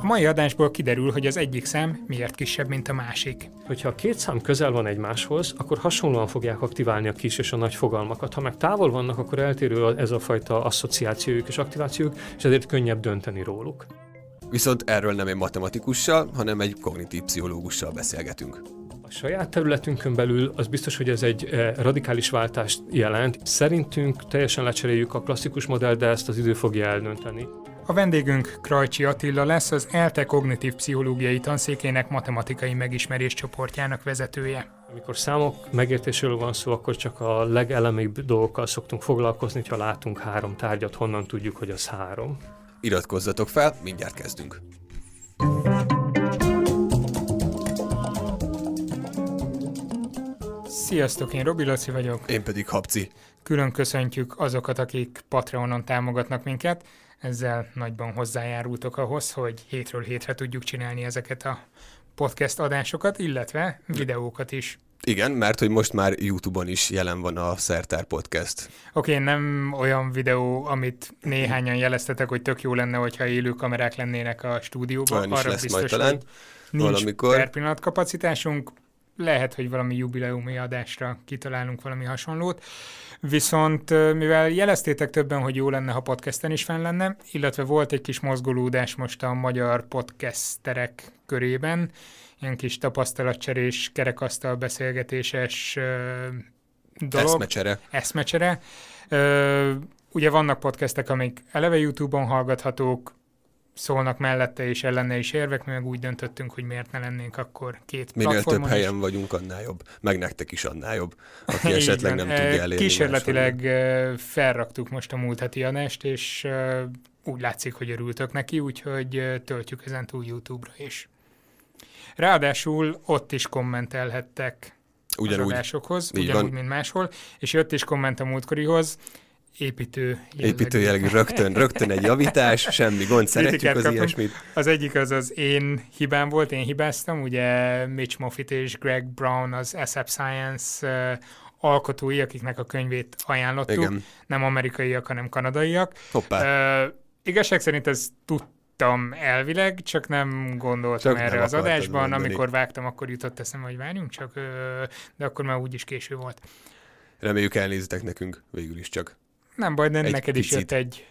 A mai adásból kiderül, hogy az egyik szám miért kisebb, mint a másik. Hogyha a két szám közel van egymáshoz, akkor hasonlóan fogják aktiválni a kis és a nagy fogalmakat. Ha meg távol vannak, akkor eltérő ez a fajta asszociációjuk és aktivációjuk, és ezért könnyebb dönteni róluk. Viszont erről nem egy matematikussal, hanem egy kognitív pszichológussal beszélgetünk. A saját területünkön belül az biztos, hogy ez egy eh, radikális váltást jelent. Szerintünk teljesen lecseréljük a klasszikus modellt, de ezt az idő fogja eldönteni. A vendégünk Krajcsi Attila lesz az ELTE kognitív pszichológiai tanszékének matematikai megismerés csoportjának vezetője. Amikor számok megértéséről van szó, akkor csak a legelemibb dolgokkal szoktunk foglalkozni, ha látunk három tárgyat, honnan tudjuk, hogy az három. Iratkozzatok fel, mindjárt kezdünk. thank you Sziasztok, én Robi Laci vagyok. Én pedig Habci. Külön köszöntjük azokat, akik Patreonon támogatnak minket. Ezzel nagyban hozzájárultok ahhoz, hogy hétről hétre tudjuk csinálni ezeket a podcast adásokat, illetve videókat is. Igen, mert hogy most már YouTube-on is jelen van a Szertár Podcast. Oké, okay, nem olyan videó, amit néhányan jeleztetek, hogy tök jó lenne, hogyha élő kamerák lennének a stúdióban. Olyan Arra lesz biztos, majd talán. Nincs valamikor. per pillanat kapacitásunk, lehet, hogy valami jubileumi adásra kitalálunk valami hasonlót. Viszont mivel jeleztétek többen, hogy jó lenne, ha podcasten is fenn lenne, illetve volt egy kis mozgolódás most a magyar podcasterek körében, ilyen kis tapasztalatcserés, kerekasztal beszélgetéses dolog. Eszmecsere. Eszmecsere. Ugye vannak podcastek, amik eleve YouTube-on hallgathatók, szólnak mellette és ellene is érvek, mi meg úgy döntöttünk, hogy miért ne lennénk akkor két Minél platformon. több helyen is. vagyunk, annál jobb. Meg nektek is annál jobb, aki esetleg nem tudja elérni. Kísérletileg máshogy. felraktuk most a múlt heti anest és úgy látszik, hogy örültök neki, úgyhogy töltjük ezen túl YouTube-ra is. Ráadásul ott is kommentelhettek Ugyanúgy. az adásokhoz, ugyanúgy, mint máshol, és jött is komment a múltkorihoz, építő jellegű. Építő jellegű, rögtön, rögtön egy javítás, semmi gond, szeretjük az ilyesmit. Az egyik az az én hibám volt, én hibáztam, ugye Mitch Moffitt és Greg Brown az SF Science alkotói, akiknek a könyvét ajánlottuk, Igen. nem amerikaiak, hanem kanadaiak. Hoppá. Uh, igazság szerint ez tudtam elvileg, csak nem gondoltam csak erre nem az adásban. Mondani. Amikor vágtam, akkor jutott eszembe, hogy várjunk csak, de akkor már úgyis késő volt. Reméljük elnézitek nekünk végül is csak. Nem baj, nem, egy neked picit. is jött egy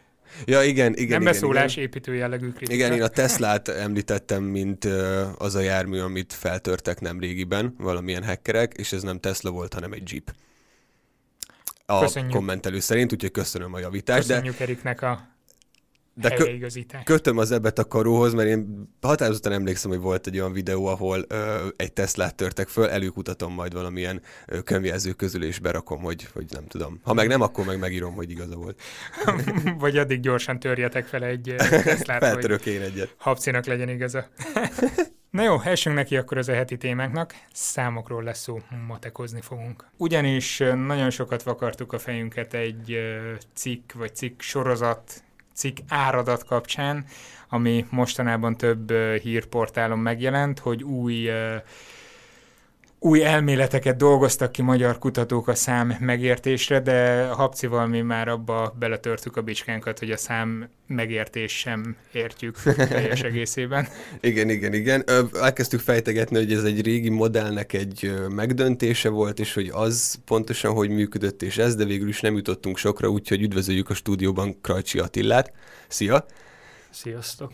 Ja, igen, igen. Nem beszólás igen. építő jellegű kritika. Igen, én a Teslát említettem, mint az a jármű, amit feltörtek nem régiben valamilyen hackerek, és ez nem Tesla volt, hanem egy Jeep. A Köszönjük. kommentelő szerint, úgyhogy köszönöm a javítást. Köszönjük de... Eriknek a de kö- kötöm az ebet a karóhoz, mert én határozottan emlékszem, hogy volt egy olyan videó, ahol ö, egy Teslát törtek föl, előkutatom majd valamilyen ö, könyvjelző közül, és berakom, hogy, hogy nem tudom. Ha meg nem, akkor meg megírom, hogy igaza volt. Vagy addig gyorsan törjetek fel egy Teslát, Feltörök én egyet. Habcinak legyen igaza. Na jó, essünk neki akkor az a e heti témáknak, számokról lesz szó, matekozni fogunk. Ugyanis nagyon sokat vakartuk a fejünket egy cikk vagy cikk sorozat cikk áradat kapcsán, ami mostanában több hírportálon megjelent, hogy új új elméleteket dolgoztak ki magyar kutatók a szám megértésre, de Habcival mi már abba beletörtük a bicskánkat, hogy a szám megértés sem értjük teljes egészében. igen, igen, igen. Elkezdtük fejtegetni, hogy ez egy régi modellnek egy megdöntése volt, és hogy az pontosan hogy működött, és ez, de végül is nem jutottunk sokra, úgyhogy üdvözöljük a stúdióban Krajcsi Attillát. Szia! Sziasztok!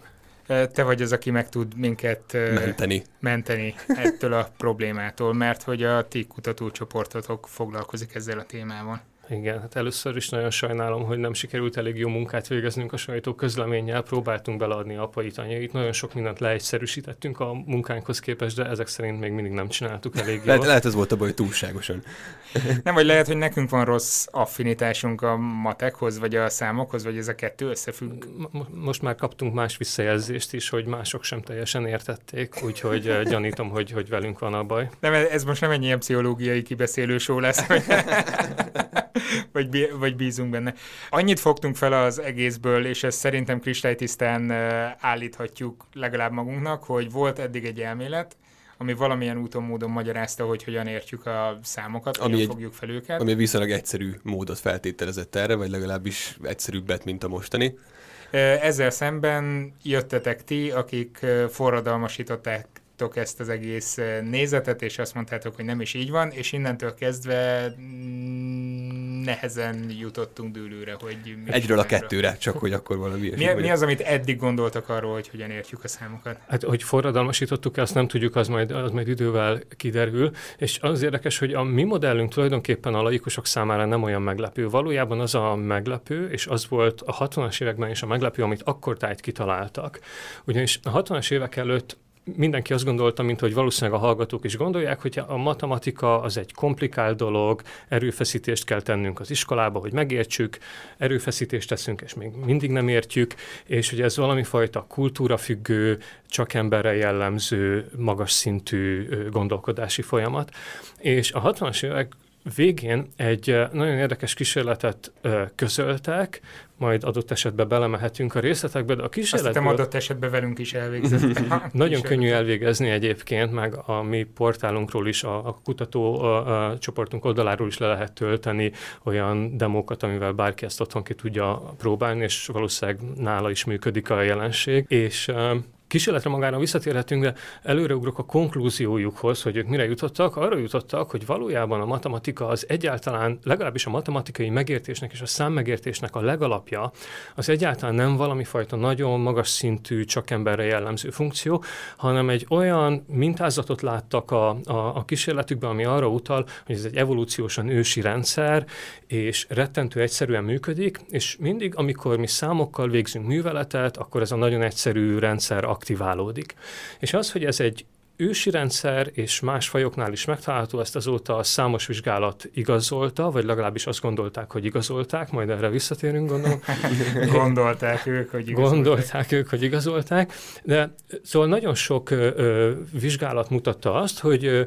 te vagy az, aki meg tud minket menteni, menteni ettől a problémától, mert hogy a ti kutatócsoportotok foglalkozik ezzel a témával. Igen, hát először is nagyon sajnálom, hogy nem sikerült elég jó munkát végeznünk a sajtó közleménnyel, próbáltunk beleadni apait, anyait, nagyon sok mindent leegyszerűsítettünk a munkánkhoz képest, de ezek szerint még mindig nem csináltuk elég jól. Lehet, lehet ez volt a baj, túlságosan. nem, vagy lehet, hogy nekünk van rossz affinitásunk a matekhoz, vagy a számokhoz, vagy ez a kettő összefügg? Most már kaptunk más visszajelzést is, hogy mások sem teljesen értették, úgyhogy gyanítom, hogy, hogy velünk van a baj. Nem, ez most nem egy ilyen pszichológiai show lesz. vagy, vagy bízunk benne. Annyit fogtunk fel az egészből, és ezt szerintem kristálytisztán állíthatjuk legalább magunknak, hogy volt eddig egy elmélet, ami valamilyen úton, módon magyarázta, hogy hogyan értjük a számokat, ami hogyan egy, fogjuk fel őket. Ami viszonylag egyszerű módot feltételezett erre, vagy legalábbis egyszerűbbet, mint a mostani. Ezzel szemben jöttetek ti, akik forradalmasították elfogadtátok ezt az egész eh, nézetet, és azt mondtátok, hogy nem is így van, és innentől kezdve mm, nehezen jutottunk dőlőre, hogy... Mi Egyről a kettőre, csak hogy akkor valami Mi, mi az, amit eddig gondoltak arról, hogy hogyan értjük a számokat? Hát, hogy forradalmasítottuk azt nem tudjuk, az majd, az majd idővel kiderül, és az érdekes, hogy a mi modellünk tulajdonképpen a laikusok számára nem olyan meglepő. Valójában az a meglepő, és az volt a 60-as években is a meglepő, amit akkor tájt kitaláltak. Ugyanis a 60-as évek előtt mindenki azt gondolta, mint hogy valószínűleg a hallgatók is gondolják, hogy a matematika az egy komplikált dolog, erőfeszítést kell tennünk az iskolába, hogy megértsük, erőfeszítést teszünk, és még mindig nem értjük, és hogy ez valami fajta kultúra függő, csak emberre jellemző, magas szintű gondolkodási folyamat. És a 60-as évek végén egy nagyon érdekes kísérletet közöltek, majd adott esetben belemehetünk a részletekbe, de a kísérletből... Azt adott esetben velünk is elvégzett. nagyon könnyű elvégezni egyébként, meg a mi portálunkról is, a, a kutató a, a csoportunk oldaláról is le lehet tölteni olyan demókat, amivel bárki ezt otthon ki tudja próbálni, és valószínűleg nála is működik a jelenség. És kísérletre magára visszatérhetünk, de előreugrok a konklúziójukhoz, hogy ők mire jutottak. Arra jutottak, hogy valójában a matematika az egyáltalán, legalábbis a matematikai megértésnek és a számmegértésnek a legalapja, az egyáltalán nem valami fajta nagyon magas szintű, csak emberre jellemző funkció, hanem egy olyan mintázatot láttak a, a, a kísérletükben, ami arra utal, hogy ez egy evolúciósan ősi rendszer, és rettentő egyszerűen működik, és mindig, amikor mi számokkal végzünk műveletet, akkor ez a nagyon egyszerű rendszer aktiválódik. És az, hogy ez egy ősi rendszer és más fajoknál is megtalálható, ezt azóta a számos vizsgálat igazolta, vagy legalábbis azt gondolták, hogy igazolták, majd erre visszatérünk, gondolom. gondolták ők, hogy igazolták. Gondolták ők, hogy igazolták, de szóval nagyon sok ö, ö, vizsgálat mutatta azt, hogy ö,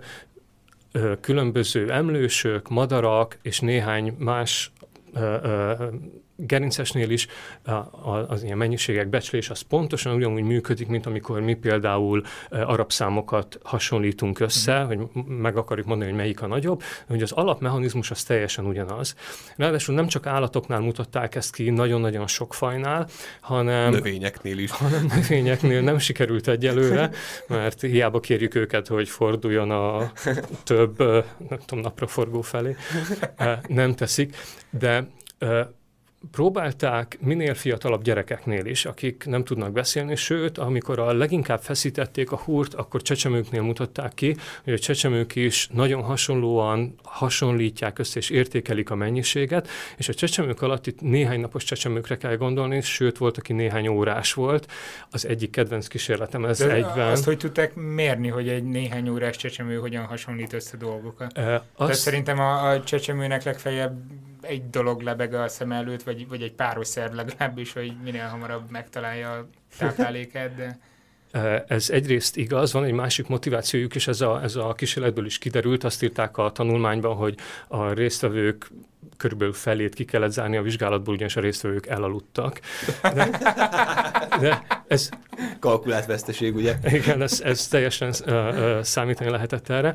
ö, különböző emlősök, madarak és néhány más ö, ö, gerincesnél is az ilyen mennyiségek becslés az pontosan ugyanúgy működik, mint amikor mi például arab számokat hasonlítunk össze, mhm. hogy meg akarjuk mondani, hogy melyik a nagyobb, hogy az alapmechanizmus az teljesen ugyanaz. Ráadásul nem csak állatoknál mutatták ezt ki nagyon-nagyon sok fajnál, hanem... Növényeknél is. Hanem növényeknél nem sikerült egyelőre, mert hiába kérjük őket, hogy forduljon a több, nem tudom, napraforgó felé, nem teszik, de próbálták minél fiatalabb gyerekeknél is, akik nem tudnak beszélni, sőt, amikor a leginkább feszítették a húrt, akkor csecsemőknél mutatták ki, hogy a csecsemők is nagyon hasonlóan hasonlítják össze és értékelik a mennyiséget, és a csecsemők alatt itt néhány napos csecsemőkre kell gondolni, sőt, volt, aki néhány órás volt. Az egyik kedvenc kísérletem ez De egyben. Azt, hogy tudták mérni, hogy egy néhány órás csecsemő hogyan hasonlít össze dolgokat? E, azt... Tehát szerintem a, a csecsemőnek legfeljebb egy dolog lebeg a szem előtt, vagy, vagy egy páros szerv legalábbis, hogy minél hamarabb megtalálja a táplálékát, de... Eh, ez egyrészt igaz, van egy másik motivációjuk, és ez a, ez a kísérletből is kiderült, azt írták a tanulmányban, hogy a résztvevők körülbelül felét ki kellett zárni a vizsgálatból, ugyanis a résztvevők elaludtak. De, de ez... Kalkulált veszteség, ugye? Igen, ez, ez teljesen ö, eh, ö, eh, számítani lehetett erre.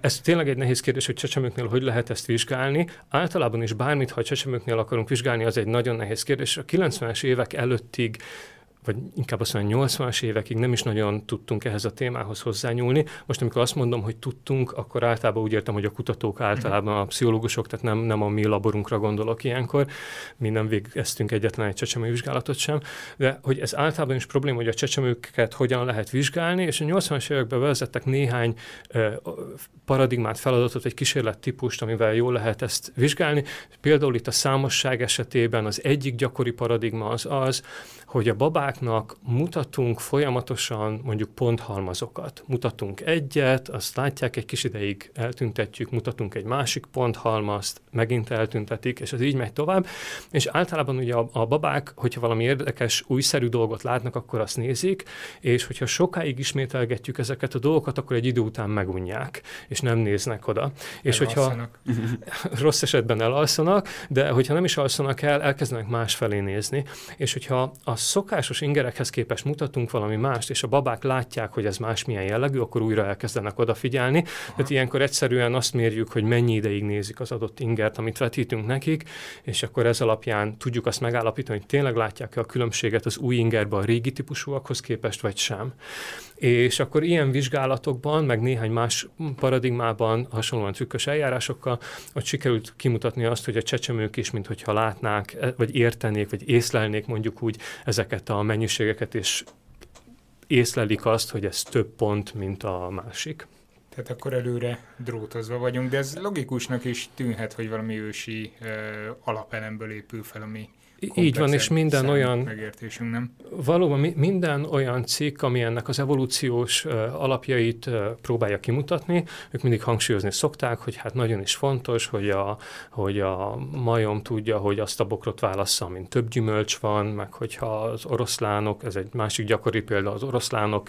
ez tényleg egy nehéz kérdés, hogy csecsemőknél hogy lehet ezt vizsgálni. Általában is bármit, ha csecsemőknél akarunk vizsgálni, az egy nagyon nehéz kérdés. A 90-es évek előttig vagy inkább azt mondom, 80-as évekig nem is nagyon tudtunk ehhez a témához hozzányúlni. Most, amikor azt mondom, hogy tudtunk, akkor általában úgy értem, hogy a kutatók általában a pszichológusok, tehát nem, nem a mi laborunkra gondolok ilyenkor, mi nem végeztünk egyetlen egy csecsemő vizsgálatot sem, de hogy ez általában is probléma, hogy a csecsemőket hogyan lehet vizsgálni, és a 80-as években vezettek néhány eh, paradigmát, feladatot, egy kísérlet típust, amivel jól lehet ezt vizsgálni. Például itt a számosság esetében az egyik gyakori paradigma az az, hogy a babák kollégáknak mutatunk folyamatosan mondjuk ponthalmazokat. Mutatunk egyet, azt látják, egy kis ideig eltüntetjük, mutatunk egy másik ponthalmazt, megint eltüntetik, és ez így megy tovább. És általában ugye a, a babák, hogyha valami érdekes, újszerű dolgot látnak, akkor azt nézik, és hogyha sokáig ismételgetjük ezeket a dolgokat, akkor egy idő után megunják, és nem néznek oda. És hogyha rossz esetben elalszanak, de hogyha nem is alszanak el, elkezdenek másfelé nézni. És hogyha a szokásos bizonyos ingerekhez képest mutatunk valami mást, és a babák látják, hogy ez más milyen jellegű, akkor újra elkezdenek odafigyelni. Aha. Tehát ilyenkor egyszerűen azt mérjük, hogy mennyi ideig nézik az adott ingert, amit vetítünk nekik, és akkor ez alapján tudjuk azt megállapítani, hogy tényleg látják-e a különbséget az új ingerben a régi típusúakhoz képest, vagy sem. És akkor ilyen vizsgálatokban, meg néhány más paradigmában, hasonlóan trükkös eljárásokkal, ott sikerült kimutatni azt, hogy a csecsemők is, mint hogyha látnák, e, vagy értenék, vagy észlelnék mondjuk úgy ezeket a mennyiségeket, és észlelik azt, hogy ez több pont, mint a másik. Tehát akkor előre drótozva vagyunk, de ez logikusnak is tűnhet, hogy valami ősi ö, alapelemből épül fel ami mi így van, és minden olyan... Megértésünk, nem? Valóban minden olyan cikk, ami ennek az evolúciós alapjait próbálja kimutatni, ők mindig hangsúlyozni szokták, hogy hát nagyon is fontos, hogy a, hogy a majom tudja, hogy azt a bokrot válassza, amin több gyümölcs van, meg hogyha az oroszlánok, ez egy másik gyakori példa, az oroszlánok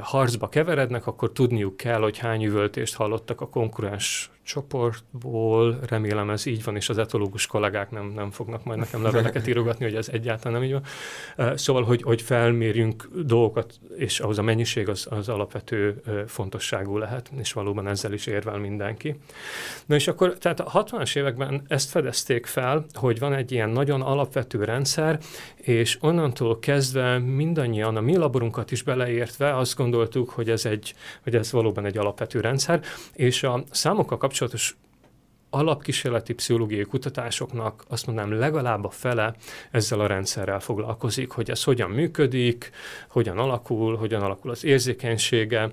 harcba keverednek, akkor tudniuk kell, hogy hány üvöltést hallottak a konkurens csoportból, remélem ez így van, és az etológus kollégák nem, nem fognak majd nekem leveleket írogatni, hogy ez egyáltalán nem így van. Szóval, hogy, hogy felmérjünk dolgokat, és ahhoz a mennyiség az, az alapvető fontosságú lehet, és valóban ezzel is érvel mindenki. Na és akkor, tehát a 60-as években ezt fedezték fel, hogy van egy ilyen nagyon alapvető rendszer, és onnantól kezdve mindannyian, a mi laborunkat is beleértve azt gondoltuk, hogy ez, egy, hogy ez valóban egy alapvető rendszer, és a számokkal kapcsolatban kapcsolatos alapkísérleti pszichológiai kutatásoknak azt mondanám legalább a fele ezzel a rendszerrel foglalkozik, hogy ez hogyan működik, hogyan alakul, hogyan alakul az érzékenysége,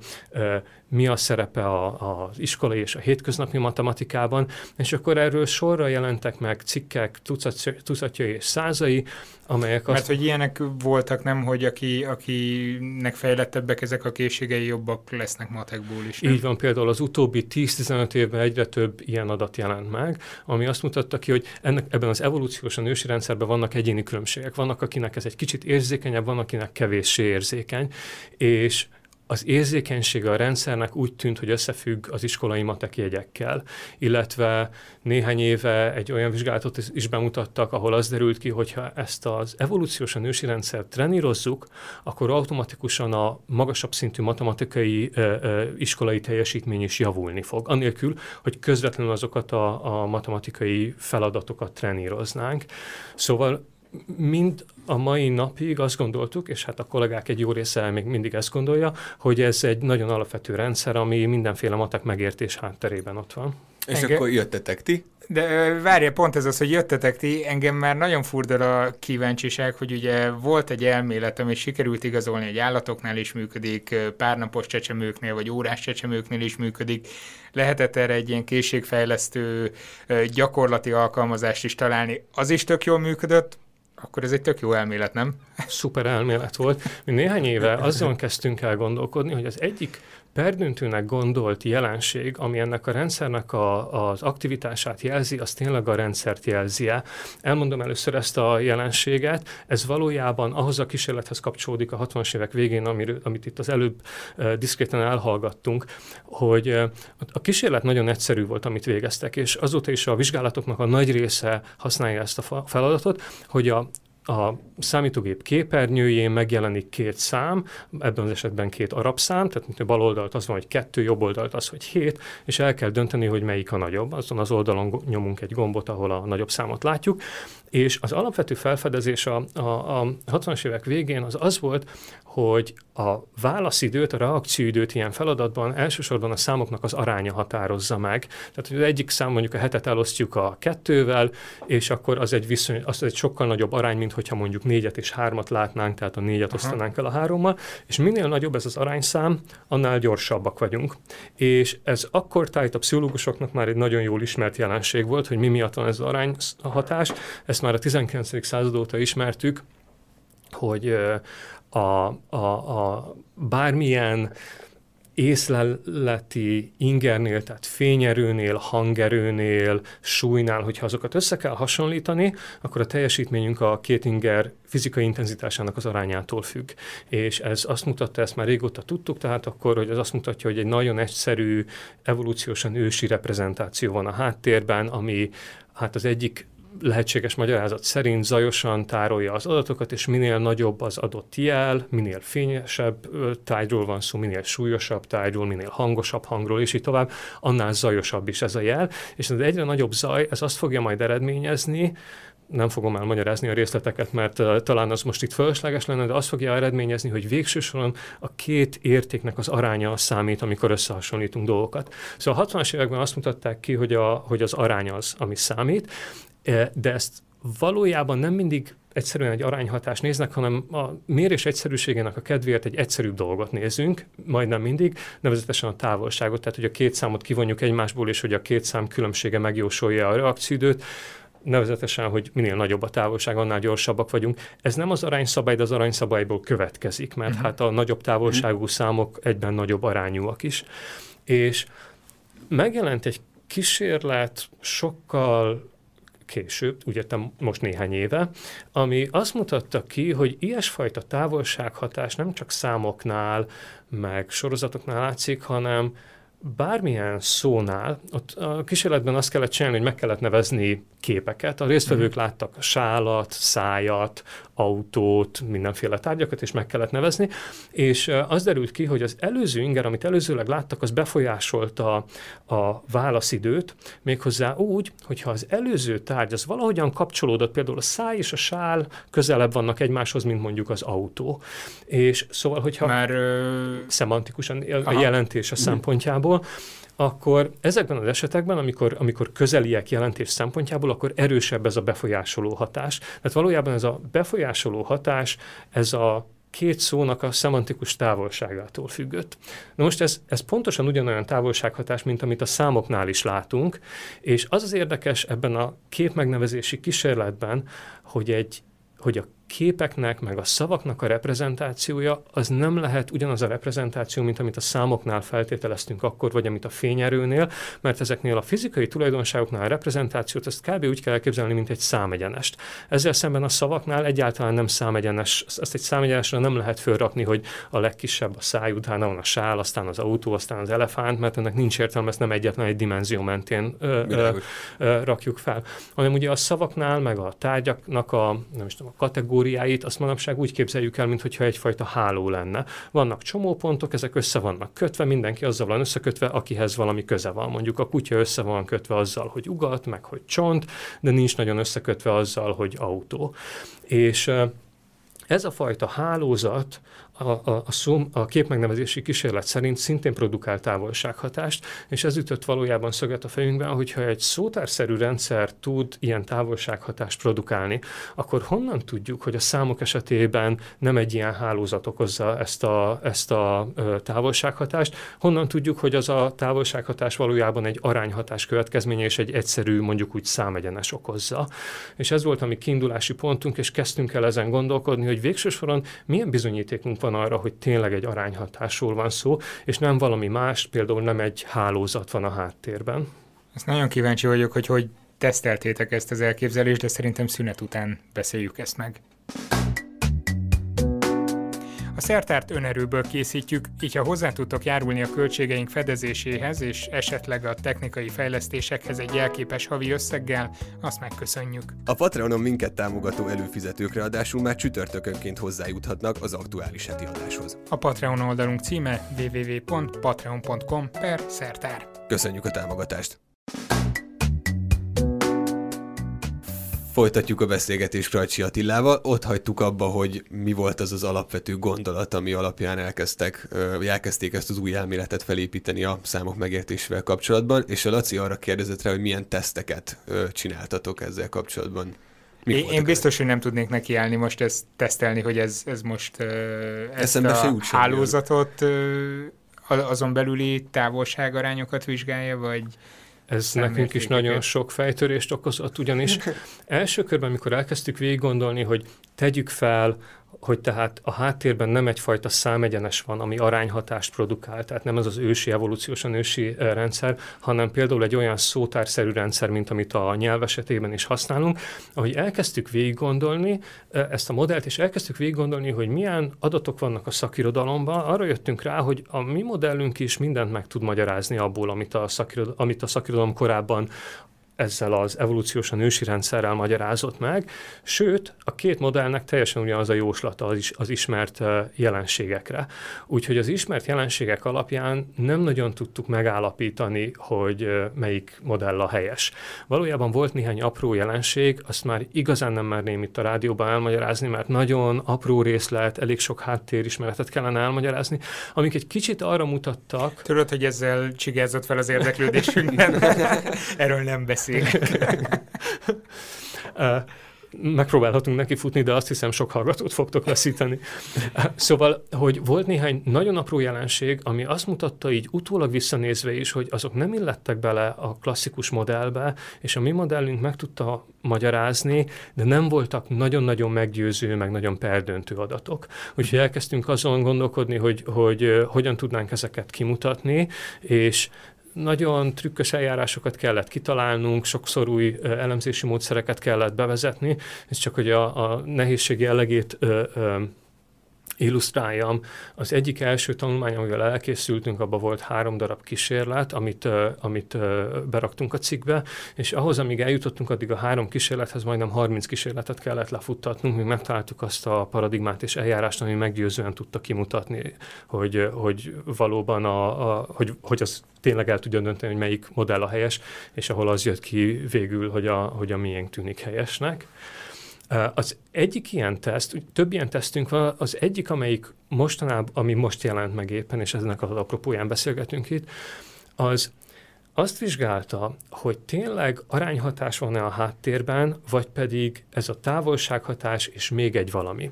mi a szerepe a, az iskolai és a hétköznapi matematikában, és akkor erről sorra jelentek meg cikkek, tucat, tucatjai és százai, amelyek... Mert hogy ilyenek voltak, nem, hogy aki, akinek fejlettebbek ezek a készségei jobbak lesznek matekból is. Nem? Így van, például az utóbbi 10-15 évben egyre több ilyen adat jelent meg, ami azt mutatta ki, hogy ennek, ebben az evolúciósan ősi rendszerben vannak egyéni különbségek. Vannak, akinek ez egy kicsit érzékenyebb, van, akinek kevéssé érzékeny, és az érzékenysége a rendszernek úgy tűnt, hogy összefügg az iskolai matek jegyekkel, illetve néhány éve egy olyan vizsgálatot is bemutattak, ahol az derült ki, hogyha ezt az evolúciósan ősi rendszert trenírozzuk, akkor automatikusan a magasabb szintű matematikai iskolai teljesítmény is javulni fog, anélkül, hogy közvetlenül azokat a, a matematikai feladatokat treníroznánk. Szóval mind a mai napig azt gondoltuk, és hát a kollégák egy jó része még mindig ezt gondolja, hogy ez egy nagyon alapvető rendszer, ami mindenféle matek megértés hátterében ott van. És Enge... akkor jöttetek ti? De várja, pont ez az, hogy jöttetek ti, engem már nagyon furdal a kíváncsiság, hogy ugye volt egy elmélet, és sikerült igazolni, hogy állatoknál is működik, párnapos csecsemőknél, vagy órás csecsemőknél is működik. Lehetett erre egy ilyen készségfejlesztő gyakorlati alkalmazást is találni. Az is tök jól működött, akkor ez egy tök jó elmélet, nem? Szuper elmélet volt. Mi néhány éve azon kezdtünk el gondolkodni, hogy az egyik perdöntőnek gondolt jelenség, ami ennek a rendszernek a, az aktivitását jelzi, az tényleg a rendszert jelzi -e. Elmondom először ezt a jelenséget. Ez valójában ahhoz a kísérlethez kapcsolódik a 60-as évek végén, amiről, amit itt az előbb uh, diszkréten elhallgattunk, hogy uh, a kísérlet nagyon egyszerű volt, amit végeztek, és azóta is a vizsgálatoknak a nagy része használja ezt a feladatot, hogy a a számítógép képernyőjén megjelenik két szám, ebben az esetben két arab szám, tehát mint a bal oldalt az van, hogy kettő, jobb oldalt az, hogy hét, és el kell dönteni, hogy melyik a nagyobb. Azon az oldalon nyomunk egy gombot, ahol a nagyobb számot látjuk, és az alapvető felfedezés a, a, a 60-as évek végén az az volt, hogy a válaszidőt, a reakcióidőt ilyen feladatban elsősorban a számoknak az aránya határozza meg. Tehát, hogy az egyik szám mondjuk a hetet elosztjuk a kettővel, és akkor az egy, viszony, az egy sokkal nagyobb arány, mint hogyha mondjuk négyet és hármat látnánk, tehát a négyet Aha. osztanánk el a hárommal, és minél nagyobb ez az arányszám, annál gyorsabbak vagyunk. És ez akkor tájt a pszichológusoknak már egy nagyon jól ismert jelenség volt, hogy mi miatt van ez az arányhatás. Ezt már a 19. század óta ismertük, hogy a, a, a bármilyen észleleti ingernél, tehát fényerőnél, hangerőnél, súlynál, hogyha azokat össze kell hasonlítani, akkor a teljesítményünk a két inger fizikai intenzitásának az arányától függ. És ez azt mutatta, ezt már régóta tudtuk, tehát akkor, hogy ez azt mutatja, hogy egy nagyon egyszerű, evolúciósan ősi reprezentáció van a háttérben, ami hát az egyik lehetséges magyarázat szerint zajosan tárolja az adatokat, és minél nagyobb az adott jel, minél fényesebb tájról van szó, minél súlyosabb tájról, minél hangosabb hangról, és így tovább, annál zajosabb is ez a jel. És az egyre nagyobb zaj, ez azt fogja majd eredményezni, nem fogom elmagyarázni a részleteket, mert uh, talán az most itt fölösleges lenne, de azt fogja eredményezni, hogy végsősoron a két értéknek az aránya számít, amikor összehasonlítunk dolgokat. Szóval a 60-as években azt mutatták ki, hogy, a, hogy az arány az, ami számít de ezt valójában nem mindig egyszerűen egy arányhatást néznek, hanem a mérés egyszerűségének a kedvéért egy egyszerűbb dolgot nézünk, majdnem mindig, nevezetesen a távolságot, tehát hogy a két számot kivonjuk egymásból, és hogy a két szám különbsége megjósolja a reakcióidőt, nevezetesen, hogy minél nagyobb a távolság, annál gyorsabbak vagyunk. Ez nem az arányszabály, de az arányszabályból következik, mert uh-huh. hát a nagyobb távolságú uh-huh. számok egyben nagyobb arányúak is. És megjelent egy kísérlet sokkal később, úgy értem most néhány éve, ami azt mutatta ki, hogy ilyesfajta távolsághatás nem csak számoknál, meg sorozatoknál látszik, hanem bármilyen szónál, ott a kísérletben azt kellett csinálni, hogy meg kellett nevezni képeket. A résztvevők mhm. láttak sálat, szájat, autót, mindenféle tárgyakat, és meg kellett nevezni, és az derült ki, hogy az előző inger, amit előzőleg láttak, az befolyásolta a, a válaszidőt, méghozzá úgy, hogyha az előző tárgy az valahogyan kapcsolódott, például a száj és a sál közelebb vannak egymáshoz, mint mondjuk az autó. És szóval, hogyha Már, ö... szemantikusan a jelentés a mhm. szempontjából, akkor ezekben az esetekben, amikor, amikor közeliek jelentés szempontjából, akkor erősebb ez a befolyásoló hatás. Tehát valójában ez a befolyásoló hatás, ez a két szónak a szemantikus távolságától függött. Na most ez, ez pontosan ugyanolyan távolsághatás, mint amit a számoknál is látunk, és az az érdekes ebben a képmegnevezési kísérletben, hogy egy hogy a képeknek, meg a szavaknak a reprezentációja az nem lehet ugyanaz a reprezentáció, mint amit a számoknál feltételeztünk akkor, vagy amit a fényerőnél, mert ezeknél a fizikai tulajdonságoknál a reprezentációt ezt kb. úgy kell elképzelni, mint egy számegyenest. Ezzel szemben a szavaknál egyáltalán nem számegyenes, ezt egy számegyenesre nem lehet fölrakni, hogy a legkisebb a száj, utána van a sál, aztán az autó, aztán az elefánt, mert ennek nincs értelme, ezt nem egyetlen egy dimenzió mentén ö, ö, ö, rakjuk fel. Hanem ugye a szavaknál, meg a tárgyaknak a, nem is tudom, a kategóriáknál, kategóriáit, azt manapság úgy képzeljük el, mintha egyfajta háló lenne. Vannak csomópontok, ezek össze vannak kötve, mindenki azzal van összekötve, akihez valami köze van. Mondjuk a kutya össze van kötve azzal, hogy ugat, meg hogy csont, de nincs nagyon összekötve azzal, hogy autó. És ez a fajta hálózat a, a, a, szum, a képmegnevezési kísérlet szerint szintén produkál távolsághatást, és ez ütött valójában szöget a fejünkben, hogyha egy szótárszerű rendszer tud ilyen távolsághatást produkálni, akkor honnan tudjuk, hogy a számok esetében nem egy ilyen hálózat okozza ezt a, ezt a távolsághatást, honnan tudjuk, hogy az a távolsághatás valójában egy arányhatás következménye, és egy egyszerű, mondjuk úgy számegyenes okozza. És ez volt a mi kiindulási pontunk, és kezdtünk el ezen gondolkodni, hogy végső soron milyen bizonyítékunk van arra, hogy tényleg egy arányhatásról van szó, és nem valami más, például nem egy hálózat van a háttérben. Ezt nagyon kíváncsi vagyok, hogy hogy teszteltétek ezt az elképzelést, de szerintem szünet után beszéljük ezt meg. A szertárt önerőből készítjük, így ha hozzá tudtok járulni a költségeink fedezéséhez és esetleg a technikai fejlesztésekhez egy jelképes havi összeggel, azt megköszönjük. A Patreonon minket támogató előfizetők ráadásul már csütörtökönként hozzájuthatnak az aktuális heti adáshoz. A Patreon oldalunk címe www.patreon.com per szertár. Köszönjük a támogatást! Folytatjuk a beszélgetést Krajcsi Attilával. Ott hagytuk abba, hogy mi volt az az alapvető gondolat, ami alapján elkezdtek, elkezdték ezt az új elméletet felépíteni a számok megértésével kapcsolatban, és a Laci arra kérdezett rá, hogy milyen teszteket csináltatok ezzel kapcsolatban. Mik én, én biztos, hogy nem tudnék nekiállni most ezt tesztelni, hogy ez, ez most ezt Eszembe a hálózatot, jön. azon belüli távolságarányokat vizsgálja, vagy ez nem nekünk is nagyon ér. sok fejtörést okozott, ugyanis első körben, amikor elkezdtük végig gondolni, hogy tegyük fel hogy tehát a háttérben nem egyfajta számegyenes van, ami arányhatást produkál, tehát nem ez az ősi, evolúciósan ősi eh, rendszer, hanem például egy olyan szótárszerű rendszer, mint amit a nyelv esetében is használunk, ahogy elkezdtük végig gondolni eh, ezt a modellt, és elkezdtük végig gondolni, hogy milyen adatok vannak a szakirodalomban, arra jöttünk rá, hogy a mi modellünk is mindent meg tud magyarázni abból, amit a, szakirod- amit a szakirodalom korábban ezzel az evolúciósan ősi rendszerrel magyarázott meg, sőt, a két modellnek teljesen ugyanaz a jóslata az, is, az ismert jelenségekre. Úgyhogy az ismert jelenségek alapján nem nagyon tudtuk megállapítani, hogy melyik modell a helyes. Valójában volt néhány apró jelenség, azt már igazán nem merném itt a rádióban elmagyarázni, mert nagyon apró részlet, elég sok háttérismeretet kellene elmagyarázni, amik egy kicsit arra mutattak... Tudod, hogy ezzel csigázott fel az érdeklődésünkben? Erről nem beszél beszélek. megpróbálhatunk neki futni, de azt hiszem sok hallgatót fogtok veszíteni. Szóval, hogy volt néhány nagyon apró jelenség, ami azt mutatta így utólag visszanézve is, hogy azok nem illettek bele a klasszikus modellbe, és a mi modellünk meg tudta magyarázni, de nem voltak nagyon-nagyon meggyőző, meg nagyon perdöntő adatok. Úgyhogy elkezdtünk azon gondolkodni, hogy, hogy hogyan tudnánk ezeket kimutatni, és nagyon trükkös eljárásokat kellett kitalálnunk, sokszor új elemzési módszereket kellett bevezetni, és csak hogy a, a nehézség jellegét ö, ö, illusztráljam, az egyik első tanulmány, amivel elkészültünk, abban volt három darab kísérlet, amit, amit beraktunk a cikkbe, és ahhoz, amíg eljutottunk addig a három kísérlethez, majdnem 30 kísérletet kellett lefuttatnunk, mi megtaláltuk azt a paradigmát és eljárást, ami meggyőzően tudta kimutatni, hogy, hogy valóban a, a hogy, hogy az tényleg el tudja dönteni, hogy melyik modell a helyes, és ahol az jött ki végül, hogy a, hogy a miénk tűnik helyesnek. Az egyik ilyen teszt, több ilyen tesztünk van, az egyik, amelyik mostanában, ami most jelent meg éppen, és ezenek az apropóján beszélgetünk itt, az azt vizsgálta, hogy tényleg arányhatás van-e a háttérben, vagy pedig ez a távolsághatás és még egy valami.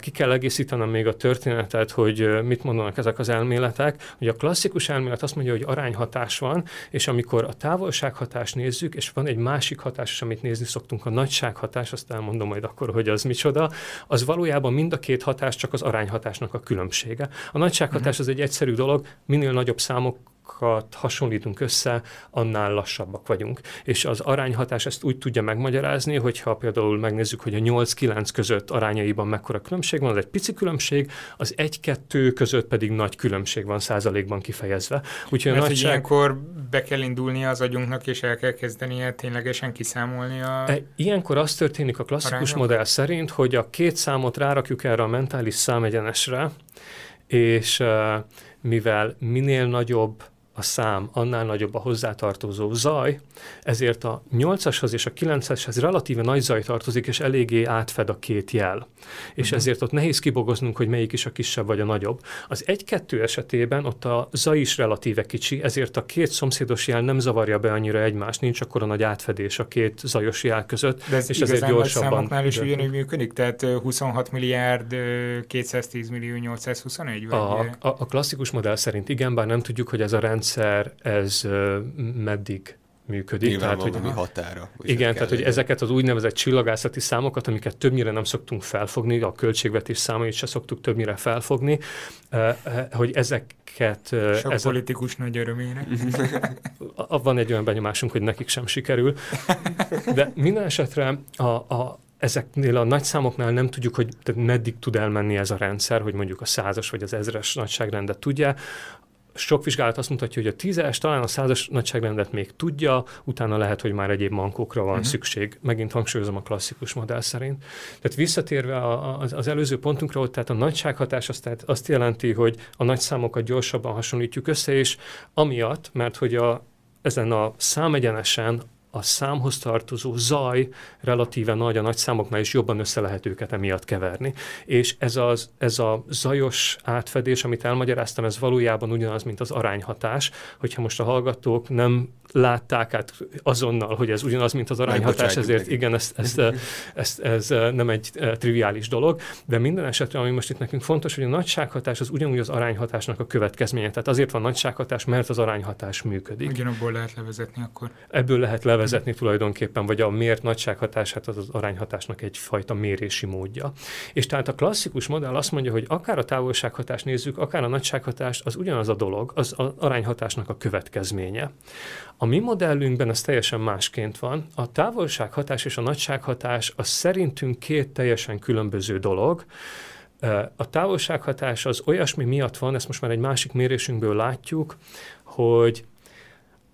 Ki kell egészítenem még a történetet, hogy mit mondanak ezek az elméletek. Ugye a klasszikus elmélet azt mondja, hogy arányhatás van, és amikor a távolsághatást nézzük, és van egy másik hatás is, amit nézni szoktunk, a nagysághatás, azt elmondom majd akkor, hogy az micsoda, az valójában mind a két hatás csak az arányhatásnak a különbsége. A nagysághatás mhm. az egy egyszerű dolog, minél nagyobb számok országokat hasonlítunk össze, annál lassabbak vagyunk. És az arányhatás ezt úgy tudja megmagyarázni, hogyha például megnézzük, hogy a 8-9 között arányaiban mekkora különbség van, az egy pici különbség, az 1-2 között pedig nagy különbség van százalékban kifejezve. Úgyhogy Mert nagyság... ilyenkor be kell indulni az agyunknak, és el kell kezdenie ténylegesen kiszámolni a... E, ilyenkor az történik a klasszikus arányok? modell szerint, hogy a két számot rárakjuk erre a mentális számegyenesre, és uh, mivel minél nagyobb a szám, annál nagyobb a hozzátartozó zaj, ezért a 8-ashoz és a 9 ashez relatíve nagy zaj tartozik, és eléggé átfed a két jel. És uh-huh. ezért ott nehéz kibogoznunk, hogy melyik is a kisebb vagy a nagyobb. Az 1-2 esetében ott a zaj is relatíve kicsi, ezért a két szomszédos jel nem zavarja be annyira egymást, nincs akkor a nagy átfedés a két zajos jel között, De ez és ezért gyorsabban. A is ugyanúgy működik, tehát 26 milliárd 210 millió 821 vagy? A, a, a klasszikus modell szerint igen, bár nem tudjuk, hogy ez a rendszer ez meddig működik. Nyilván tehát, van hogy, valami határa. Igen, hát tehát hogy ezeket az úgynevezett csillagászati számokat, amiket többnyire nem szoktunk felfogni, a költségvetés számait se szoktuk többnyire felfogni, eh, eh, hogy ezeket... Eh, Sok ez politikus a... nagy örömére. van egy olyan benyomásunk, hogy nekik sem sikerül. De minden esetre a, a, ezeknél a nagy számoknál nem tudjuk, hogy meddig tud elmenni ez a rendszer, hogy mondjuk a százas vagy az ezres nagyságrendet tudja sok vizsgálat azt mutatja, hogy a tízes, talán a százas nagyságrendet még tudja, utána lehet, hogy már egyéb mankókra van uh-huh. szükség. Megint hangsúlyozom a klasszikus modell szerint. Tehát visszatérve a, a, az előző pontunkra, ott tehát a nagysághatás azt, tehát azt jelenti, hogy a nagy számokat gyorsabban hasonlítjuk össze, és amiatt, mert hogy a, ezen a számegyenesen a számhoz tartozó zaj relatíve nagy, a nagy számoknál is jobban össze lehet őket emiatt keverni. És ez, az, ez a zajos átfedés, amit elmagyaráztam, ez valójában ugyanaz, mint az arányhatás. Hogyha most a hallgatók nem látták át azonnal, hogy ez ugyanaz, mint az arányhatás, ezért igen, ez, ez, ez, eh, ez, nem egy eh, triviális dolog, de minden esetre, ami most itt nekünk fontos, hogy a nagysághatás az ugyanúgy az arányhatásnak a következménye. Tehát azért van nagysághatás, mert az arányhatás működik. Ugyanabból lehet levezetni akkor? Ebből lehet levezetni tulajdonképpen, vagy a nagysághatás, hát az az arányhatásnak egyfajta mérési módja. És tehát a klasszikus modell azt mondja, hogy akár a távolsághatást nézzük, akár a nagysághatást, az ugyanaz a dolog, az, az arányhatásnak a következménye. A mi modellünkben ez teljesen másként van. A távolsághatás és a nagysághatás az szerintünk két teljesen különböző dolog. A távolsághatás az olyasmi miatt van, ezt most már egy másik mérésünkből látjuk, hogy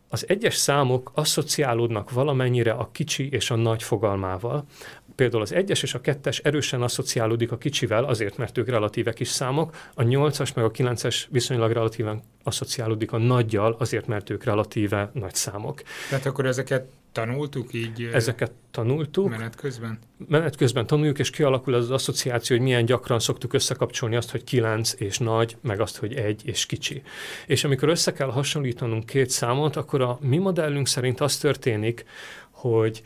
az egyes számok asszociálódnak valamennyire a kicsi és a nagy fogalmával például az egyes és a kettes erősen asszociálódik a kicsivel, azért, mert ők relatíve kis számok, a nyolcas meg a kilences viszonylag relatíven asszociálódik a nagyjal, azért, mert ők relatíve nagy számok. Tehát akkor ezeket tanultuk így? Ezeket tanultuk. Menet közben? Menet közben tanuljuk, és kialakul az, az asszociáció, hogy milyen gyakran szoktuk összekapcsolni azt, hogy kilenc és nagy, meg azt, hogy egy és kicsi. És amikor össze kell hasonlítanunk két számot, akkor a mi modellünk szerint az történik, hogy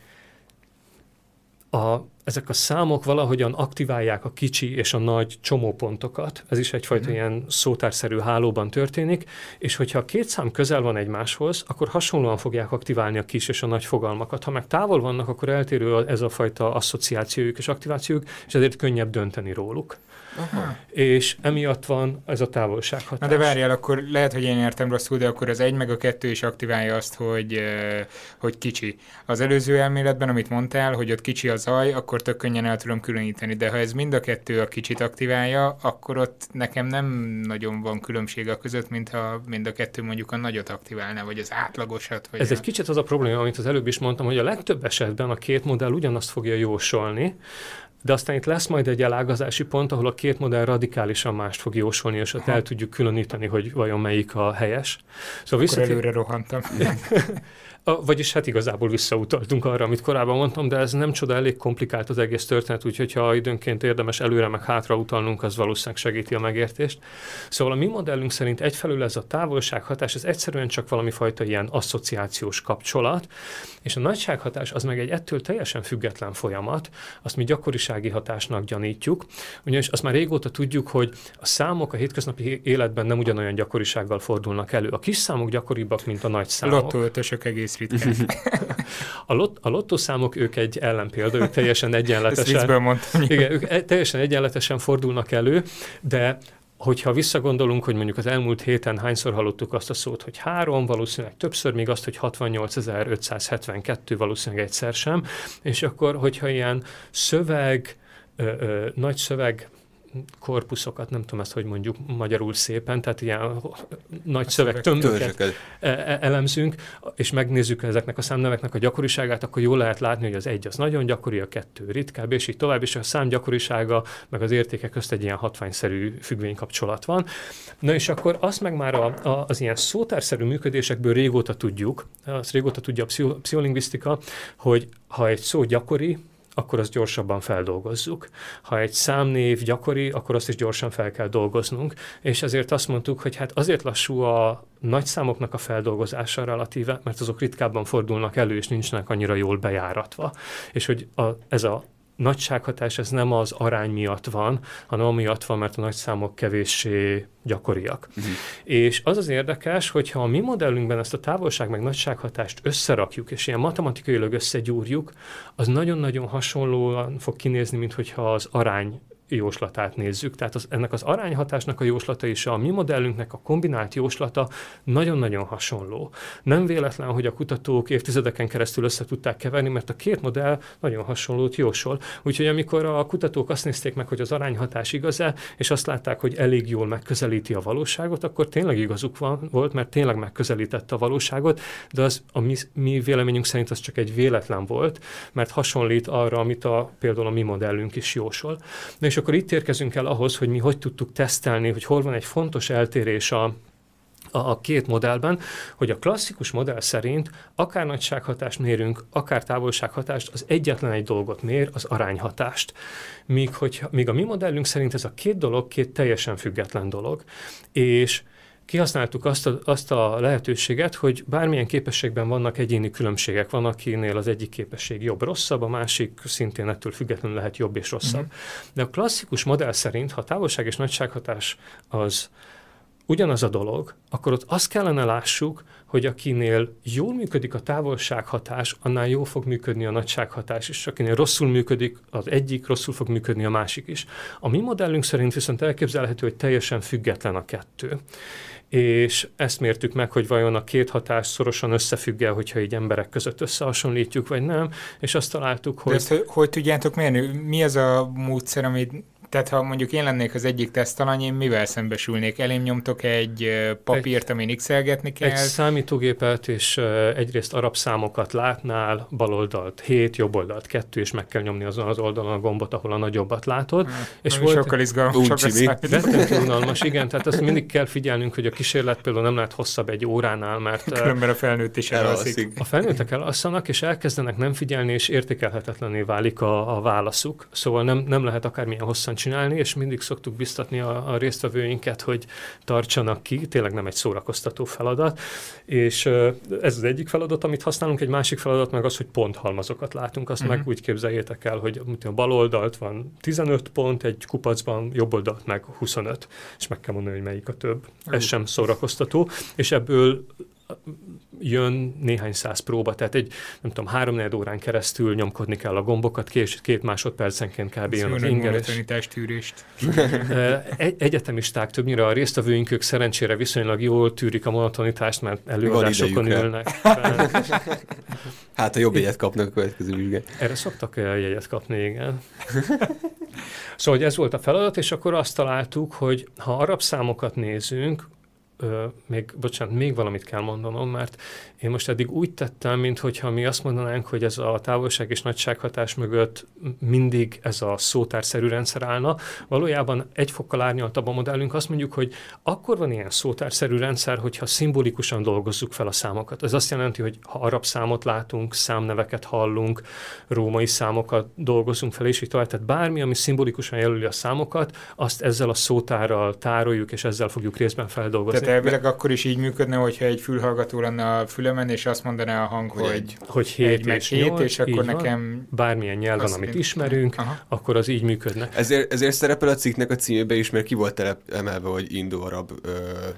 a, ezek a számok valahogyan aktiválják a kicsi és a nagy csomópontokat. Ez is egyfajta mm. ilyen szótárszerű hálóban történik, és hogyha a két szám közel van egymáshoz, akkor hasonlóan fogják aktiválni a kis és a nagy fogalmakat. Ha meg távol vannak, akkor eltérő ez a fajta asszociációjuk és aktivációjuk, és ezért könnyebb dönteni róluk. Aha. És emiatt van ez a távolsághatás. Na de várjál, akkor lehet, hogy én értem rosszul, de akkor az egy meg a kettő is aktiválja azt, hogy, hogy kicsi. Az előző elméletben, amit mondtál, hogy ott kicsi az zaj, akkor tök könnyen el tudom különíteni, de ha ez mind a kettő a kicsit aktiválja, akkor ott nekem nem nagyon van különbség a között, mintha mind a kettő mondjuk a nagyot aktiválná, vagy az átlagosat. Vagy ez a... egy kicsit az a probléma, amit az előbb is mondtam, hogy a legtöbb esetben a két modell ugyanazt fogja jósolni, de aztán itt lesz majd egy elágazási pont, ahol a két modell radikálisan mást fog jósolni, és ott el tudjuk különíteni, hogy vajon melyik a helyes. Szóval visszatér... előre rohantam. Vagyis hát igazából visszautaltunk arra, amit korábban mondtam, de ez nem csoda, elég komplikált az egész történet, úgyhogy ha időnként érdemes előre meg hátra utalnunk, az valószínűleg segíti a megértést. Szóval a mi modellünk szerint egyfelől ez a távolsághatás, ez egyszerűen csak valami fajta ilyen asszociációs kapcsolat, és a nagysághatás az meg egy ettől teljesen független folyamat, azt mi gyakorisági hatásnak gyanítjuk, ugyanis azt már régóta tudjuk, hogy a számok a hétköznapi életben nem ugyanolyan gyakorisággal fordulnak elő. A kis számok gyakoribbak, mint a nagy számok. Lottóötösök egész ez a, lot, a lottószámok, ők egy ellenpélda, ők teljesen egyenletesen. mondtam. Igen, ők e, teljesen egyenletesen fordulnak elő, de hogyha visszagondolunk, hogy mondjuk az elmúlt héten hányszor hallottuk azt a szót, hogy három, valószínűleg többször, még azt, hogy 68.572, valószínűleg egyszer sem, és akkor, hogyha ilyen szöveg, ö, ö, nagy szöveg korpuszokat, nem tudom ezt, hogy mondjuk magyarul szépen, tehát ilyen nagy hát szövegtömböket e-, e-, elemzünk, és megnézzük ezeknek a számneveknek a gyakoriságát, akkor jól lehet látni, hogy az egy az nagyon gyakori, a kettő ritkább, és így tovább, és a szám gyakorisága, meg az értékek közt egy ilyen hatványszerű függvénykapcsolat van. Na és akkor azt meg már a, a, az ilyen szótárszerű működésekből régóta tudjuk, azt régóta tudja a pszicholingvisztika, hogy ha egy szó gyakori, akkor azt gyorsabban feldolgozzuk. Ha egy számnév gyakori, akkor azt is gyorsan fel kell dolgoznunk, és ezért azt mondtuk, hogy hát azért lassú a nagy számoknak a feldolgozása relatíve, mert azok ritkábban fordulnak elő, és nincsenek annyira jól bejáratva. És hogy a, ez a nagysághatás ez nem az arány miatt van, hanem amiatt van, mert a nagyszámok kevéssé gyakoriak. Uh-huh. És az az érdekes, hogyha a mi modellünkben ezt a távolság meg nagysághatást összerakjuk, és ilyen matematikailag összegyúrjuk, az nagyon-nagyon hasonlóan fog kinézni, mint hogyha az arány jóslatát nézzük. Tehát az, ennek az arányhatásnak a jóslata és a mi modellünknek a kombinált jóslata nagyon-nagyon hasonló. Nem véletlen, hogy a kutatók évtizedeken keresztül össze tudták keverni, mert a két modell nagyon hasonlót jósol. Úgyhogy amikor a kutatók azt nézték meg, hogy az arányhatás igaz-e, és azt látták, hogy elég jól megközelíti a valóságot, akkor tényleg igazuk van, volt, mert tényleg megközelítette a valóságot, de az a mi, mi véleményünk szerint az csak egy véletlen volt, mert hasonlít arra, amit a, például a mi modellünk is jósol. És akkor itt érkezünk el ahhoz, hogy mi hogy tudtuk tesztelni, hogy hol van egy fontos eltérés a, a, két modellben, hogy a klasszikus modell szerint akár nagysághatást mérünk, akár távolsághatást, az egyetlen egy dolgot mér, az arányhatást. Míg, hogy, míg a mi modellünk szerint ez a két dolog két teljesen független dolog, és kihasználtuk azt a, azt a lehetőséget, hogy bármilyen képességben vannak egyéni különbségek. Van, akinél az egyik képesség jobb-rosszabb, a másik szintén ettől függetlenül lehet jobb és rosszabb. Uh-huh. De a klasszikus modell szerint, ha távolság és nagysághatás az ugyanaz a dolog, akkor ott azt kellene lássuk, hogy akinél jól működik a távolsághatás, annál jól fog működni a nagysághatás, és akinél rosszul működik az egyik, rosszul fog működni a másik is. A mi modellünk szerint viszont elképzelhető, hogy teljesen független a kettő és ezt mértük meg, hogy vajon a két hatás szorosan összefüggel, hogyha így emberek között összehasonlítjuk, vagy nem, és azt találtuk, hogy... De ezt, hogy tudjátok mérni? Mi az a módszer, amit tehát ha mondjuk én lennék az egyik tesztalany, én mivel szembesülnék? Elém nyomtok egy papírt, amin x kell? Egy számítógépet, és egyrészt arab számokat látnál, oldalt, 7, jobb oldalt 2, és meg kell nyomni azon az oldalon a gombot, ahol a nagyobbat látod. Hmm. És Ami volt... sokkal izgalmasabb unalmas, igen, tehát azt mindig kell figyelnünk, hogy a kísérlet például nem lehet hosszabb egy óránál, mert... Különben a felnőtt is elalszik. A felnőttek elalszanak, és elkezdenek nem figyelni, és értékelhetetlené válik a, a válaszuk. Szóval nem, nem lehet akármilyen hosszan csinálni, és mindig szoktuk biztatni a, a résztvevőinket, hogy tartsanak ki, tényleg nem egy szórakoztató feladat, és ez az egyik feladat, amit használunk, egy másik feladat meg az, hogy ponthalmazokat látunk, azt uh-huh. meg mhm. úgy képzeljétek el, hogy a bal oldalt van 15 pont, egy kupacban jobb oldalt meg 25, és meg kell mondani, hogy melyik a több. Ez uh-huh. sem szórakoztató, és ebből jön néhány száz próba, tehát egy, nem tudom, három órán keresztül nyomkodni kell a gombokat, kés, két másodpercenként kb. Ez jön az ingeres. testtűrést. E, egy, egyetemisták többnyire a résztvevőink, ők szerencsére viszonylag jól tűrik a monotonitást, mert előadásokon ülnek. Fel. Hát a jobb jegyet kapnak a következő vizsgán. Erre szoktak jegyet kapni, igen. Szóval hogy ez volt a feladat, és akkor azt találtuk, hogy ha arab számokat nézünk, ö, még, bocsánat, még valamit kell mondanom, mert én most eddig úgy tettem, mintha mi azt mondanánk, hogy ez a távolság és nagysághatás mögött mindig ez a szótárszerű rendszer állna. Valójában egy fokkal árnyaltabb a modellünk, azt mondjuk, hogy akkor van ilyen szótárszerű rendszer, hogyha szimbolikusan dolgozzuk fel a számokat. Ez azt jelenti, hogy ha arab számot látunk, számneveket hallunk, római számokat dolgozunk fel, és így tovább. Tehát bármi, ami szimbolikusan jelöli a számokat, azt ezzel a szótárral tároljuk, és ezzel fogjuk részben feldolgozni. Tehát elvileg akkor is így működne, hogyha egy fülhallgató lenne a fülemen, és azt mondaná a hang, hogy, hogy, hogy 7 egy, és 7, és akkor nekem... Van. Bármilyen nyelven, amit ismerünk, aha. akkor az így működne. Ezért, ezért szerepel a cikknek a címébe is, mert ki volt telep, emelve, hogy indóarab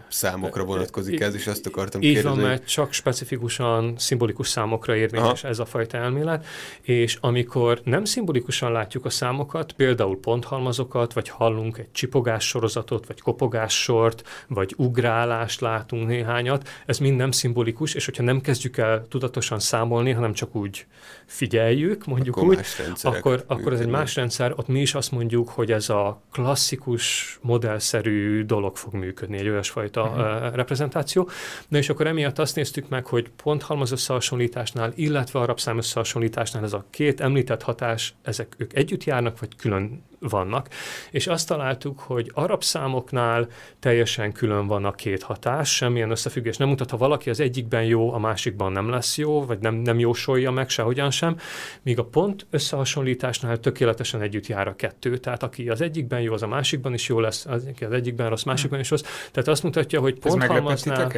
számokra vonatkozik ez, és azt akartam így kérdezni. Így van, mert csak specifikusan szimbolikus számokra érvényes aha. ez a fajta elmélet, és amikor nem szimbolikusan látjuk a számokat, például ponthalmazokat, vagy hallunk egy csipogás sorozatot, vagy kopogás sort, vagy ugrás, állást látunk néhányat, ez mind nem szimbolikus, és hogyha nem kezdjük el tudatosan számolni, hanem csak úgy figyeljük, mondjuk akkor úgy, akkor, akkor ez egy más rendszer, ott mi is azt mondjuk, hogy ez a klasszikus, modellszerű dolog fog működni, egy olyasfajta uh-huh. reprezentáció. Na és akkor emiatt azt néztük meg, hogy pont halmaz összehasonlításnál, illetve arab szám összehasonlításnál ez a két említett hatás, ezek ők együtt járnak, vagy külön vannak, és azt találtuk, hogy arab számoknál teljesen külön van a két hatás, semmilyen összefüggés nem mutat, ha valaki az egyikben jó, a másikban nem lesz jó, vagy nem, nem jósolja meg sehogyan sem, míg a pont összehasonlításnál tökéletesen együtt jár a kettő, tehát aki az egyikben jó, az a másikban is jó lesz, az, aki az egyikben rossz, másikban is rossz, tehát azt mutatja, hogy pont halmaznál...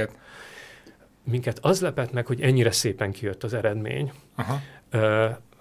Minket az lepett meg, hogy ennyire szépen kijött az eredmény. Aha. Uh,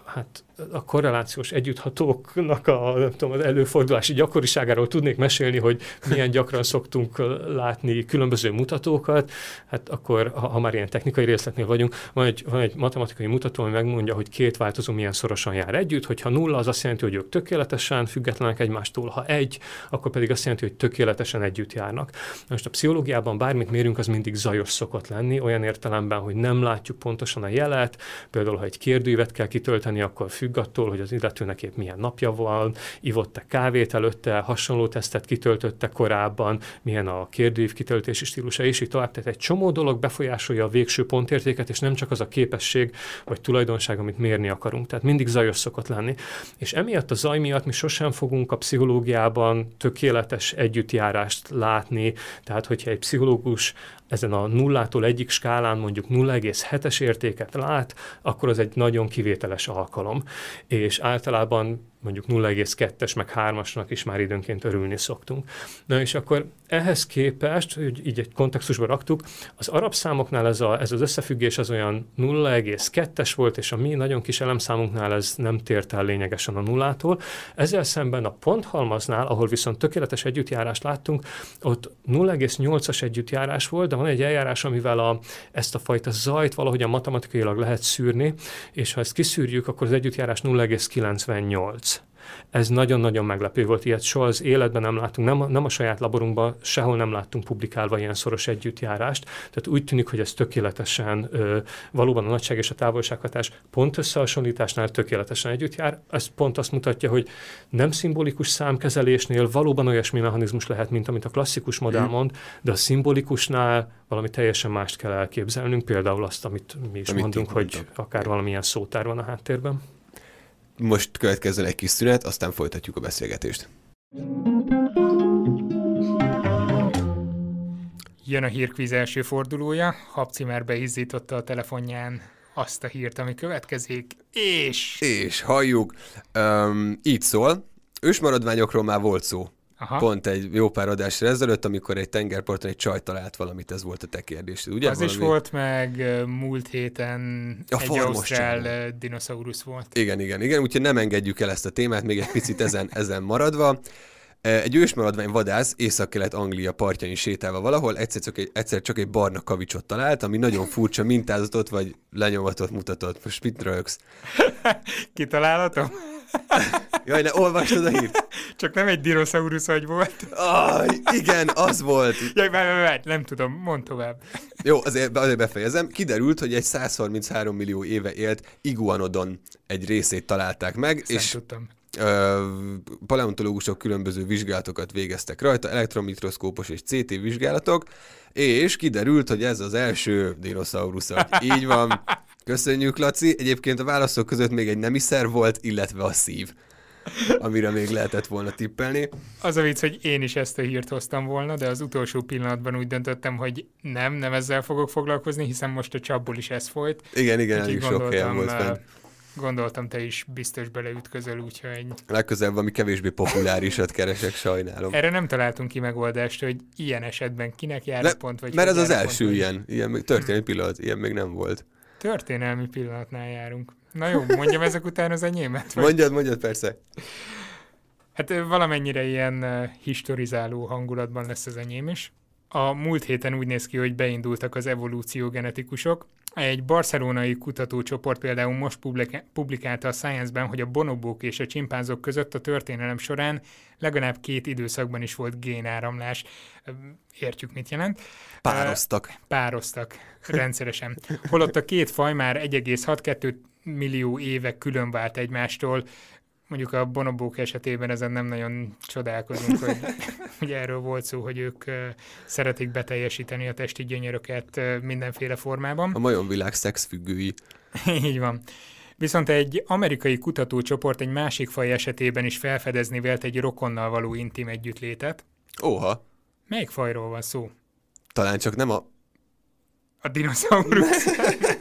hát a korrelációs együtthatóknak a, nem tudom, az előfordulási gyakoriságáról tudnék mesélni, hogy milyen gyakran szoktunk látni különböző mutatókat, hát akkor, ha, ha már ilyen technikai részletnél vagyunk, van egy, van egy matematikai mutató, ami megmondja, hogy két változó milyen szorosan jár együtt, hogyha nulla, az azt jelenti, hogy ők tökéletesen függetlenek egymástól, ha egy, akkor pedig azt jelenti, hogy tökéletesen együtt járnak. Most a pszichológiában bármit mérünk, az mindig zajos szokott lenni, olyan értelemben, hogy nem látjuk pontosan a jelet, például ha egy kérdőívet kell kitölteni, akkor függ függ attól, hogy az illetőnek épp milyen napja van, ivott-e kávét előtte, hasonló tesztet kitöltötte korábban, milyen a kérdőív kitöltési stílusa, és így tovább. Tehát egy csomó dolog befolyásolja a végső pontértéket, és nem csak az a képesség vagy tulajdonság, amit mérni akarunk. Tehát mindig zajos szokott lenni. És emiatt a zaj miatt mi sosem fogunk a pszichológiában tökéletes együttjárást látni. Tehát, hogyha egy pszichológus ezen a nullától egyik skálán mondjuk 0,7-es értéket lát, akkor az egy nagyon kivételes alkalom. És általában mondjuk 0,2-es, meg 3-asnak is már időnként örülni szoktunk. Na és akkor ehhez képest, hogy így egy kontextusba raktuk, az arab számoknál ez, a, ez az összefüggés az olyan 0,2-es volt, és a mi nagyon kis elemszámunknál ez nem tért el lényegesen a nullától. Ezzel szemben a ponthalmaznál, ahol viszont tökéletes együttjárást láttunk, ott 0,8-as együttjárás volt, de van egy eljárás, amivel a, ezt a fajta zajt valahogy a matematikailag lehet szűrni, és ha ezt kiszűrjük, akkor az együttjárás 0,98. Ez nagyon-nagyon meglepő volt, ilyet soha az életben nem láttunk, nem, a, nem a saját laborunkban sehol nem láttunk publikálva ilyen szoros együttjárást, tehát úgy tűnik, hogy ez tökéletesen ö, valóban a nagyság és a távolsághatás pont összehasonlításnál tökéletesen együtt jár. Ez pont azt mutatja, hogy nem szimbolikus számkezelésnél valóban olyasmi mechanizmus lehet, mint amit a klasszikus modell mhm. mond, de a szimbolikusnál valami teljesen mást kell elképzelnünk, például azt, amit mi is amit mondunk, hogy mondtam. akár valamilyen szótár van a háttérben most következzen egy kis szünet, aztán folytatjuk a beszélgetést. Jön a hírkvíz első fordulója, Habcimer beizzította a telefonján azt a hírt, ami következik, és... És halljuk, um, így szól, ősmaradványokról már volt szó Aha. pont egy jó pár adásra ezelőtt, amikor egy tengerparton egy csaj talált valamit, ez volt a te kérdésed, ugye? Az Valami... is volt meg múlt héten a egy ausztrál csinál. dinoszaurusz volt. Igen, igen, igen, úgyhogy nem engedjük el ezt a témát, még egy picit ezen, ezen maradva. Egy ősmaradvány vadász Észak-Kelet-Anglia partjain sétálva valahol egyszer csak, egy, egyszer csak egy barna kavicsot talált, ami nagyon furcsa mintázatot vagy lenyomatot mutatott. Most mit rögsz? Kitalálhatom? Jaj, ne olvastad a hírt? Csak nem egy dinoszaurusz agy volt. Aj, igen, az volt. Jaj, várj, várj, várj, nem tudom, mond tovább. Jó, azért, azért befejezem. Kiderült, hogy egy 133 millió éve élt iguanodon egy részét találták meg. Ezt és tudtam. Ö, paleontológusok különböző vizsgálatokat végeztek rajta, elektromikroszkópos és CT vizsgálatok, és kiderült, hogy ez az első dinoszaurusz. Így van. Köszönjük, Laci. Egyébként a válaszok között még egy nemiszer volt, illetve a szív amire még lehetett volna tippelni. Az a vicc, hogy én is ezt a hírt hoztam volna, de az utolsó pillanatban úgy döntöttem, hogy nem, nem ezzel fogok foglalkozni, hiszen most a csapból is ez folyt. Igen, igen, elég sok helyen volt fenn. Gondoltam, te is biztos beleütközöl, úgyhogy... Legközelebb valami kevésbé populárisat keresek, sajnálom. Erre nem találtunk ki megoldást, hogy ilyen esetben kinek jár Le, pont, vagy... Mert ez az első pont, ilyen, ilyen történelmi pillanat, ilyen még nem volt. Történelmi pillanatnál járunk. Na jó, mondjam ezek után az enyémet? Vagy? Mondjad, mondjad, persze. Hát valamennyire ilyen historizáló hangulatban lesz az enyém is. A múlt héten úgy néz ki, hogy beindultak az evolúció genetikusok, egy barcelonai kutatócsoport például most publikálta a Science-ben, hogy a bonobók és a csimpánzok között a történelem során legalább két időszakban is volt génáramlás. Értjük, mit jelent. Pároztak. Pároztak rendszeresen. Holott a két faj már 1,62 millió éve vált egymástól, mondjuk a bonobók esetében ezen nem nagyon csodálkozunk, hogy hogy erről volt szó, hogy ők szeretik beteljesíteni a testi gyönyöröket mindenféle formában. A majom világ szexfüggői. Így van. Viszont egy amerikai kutatócsoport egy másik faj esetében is felfedezni vélt egy rokonnal való intim együttlétet. Óha! Melyik fajról van szó? Talán csak nem a a dinoszaurusz.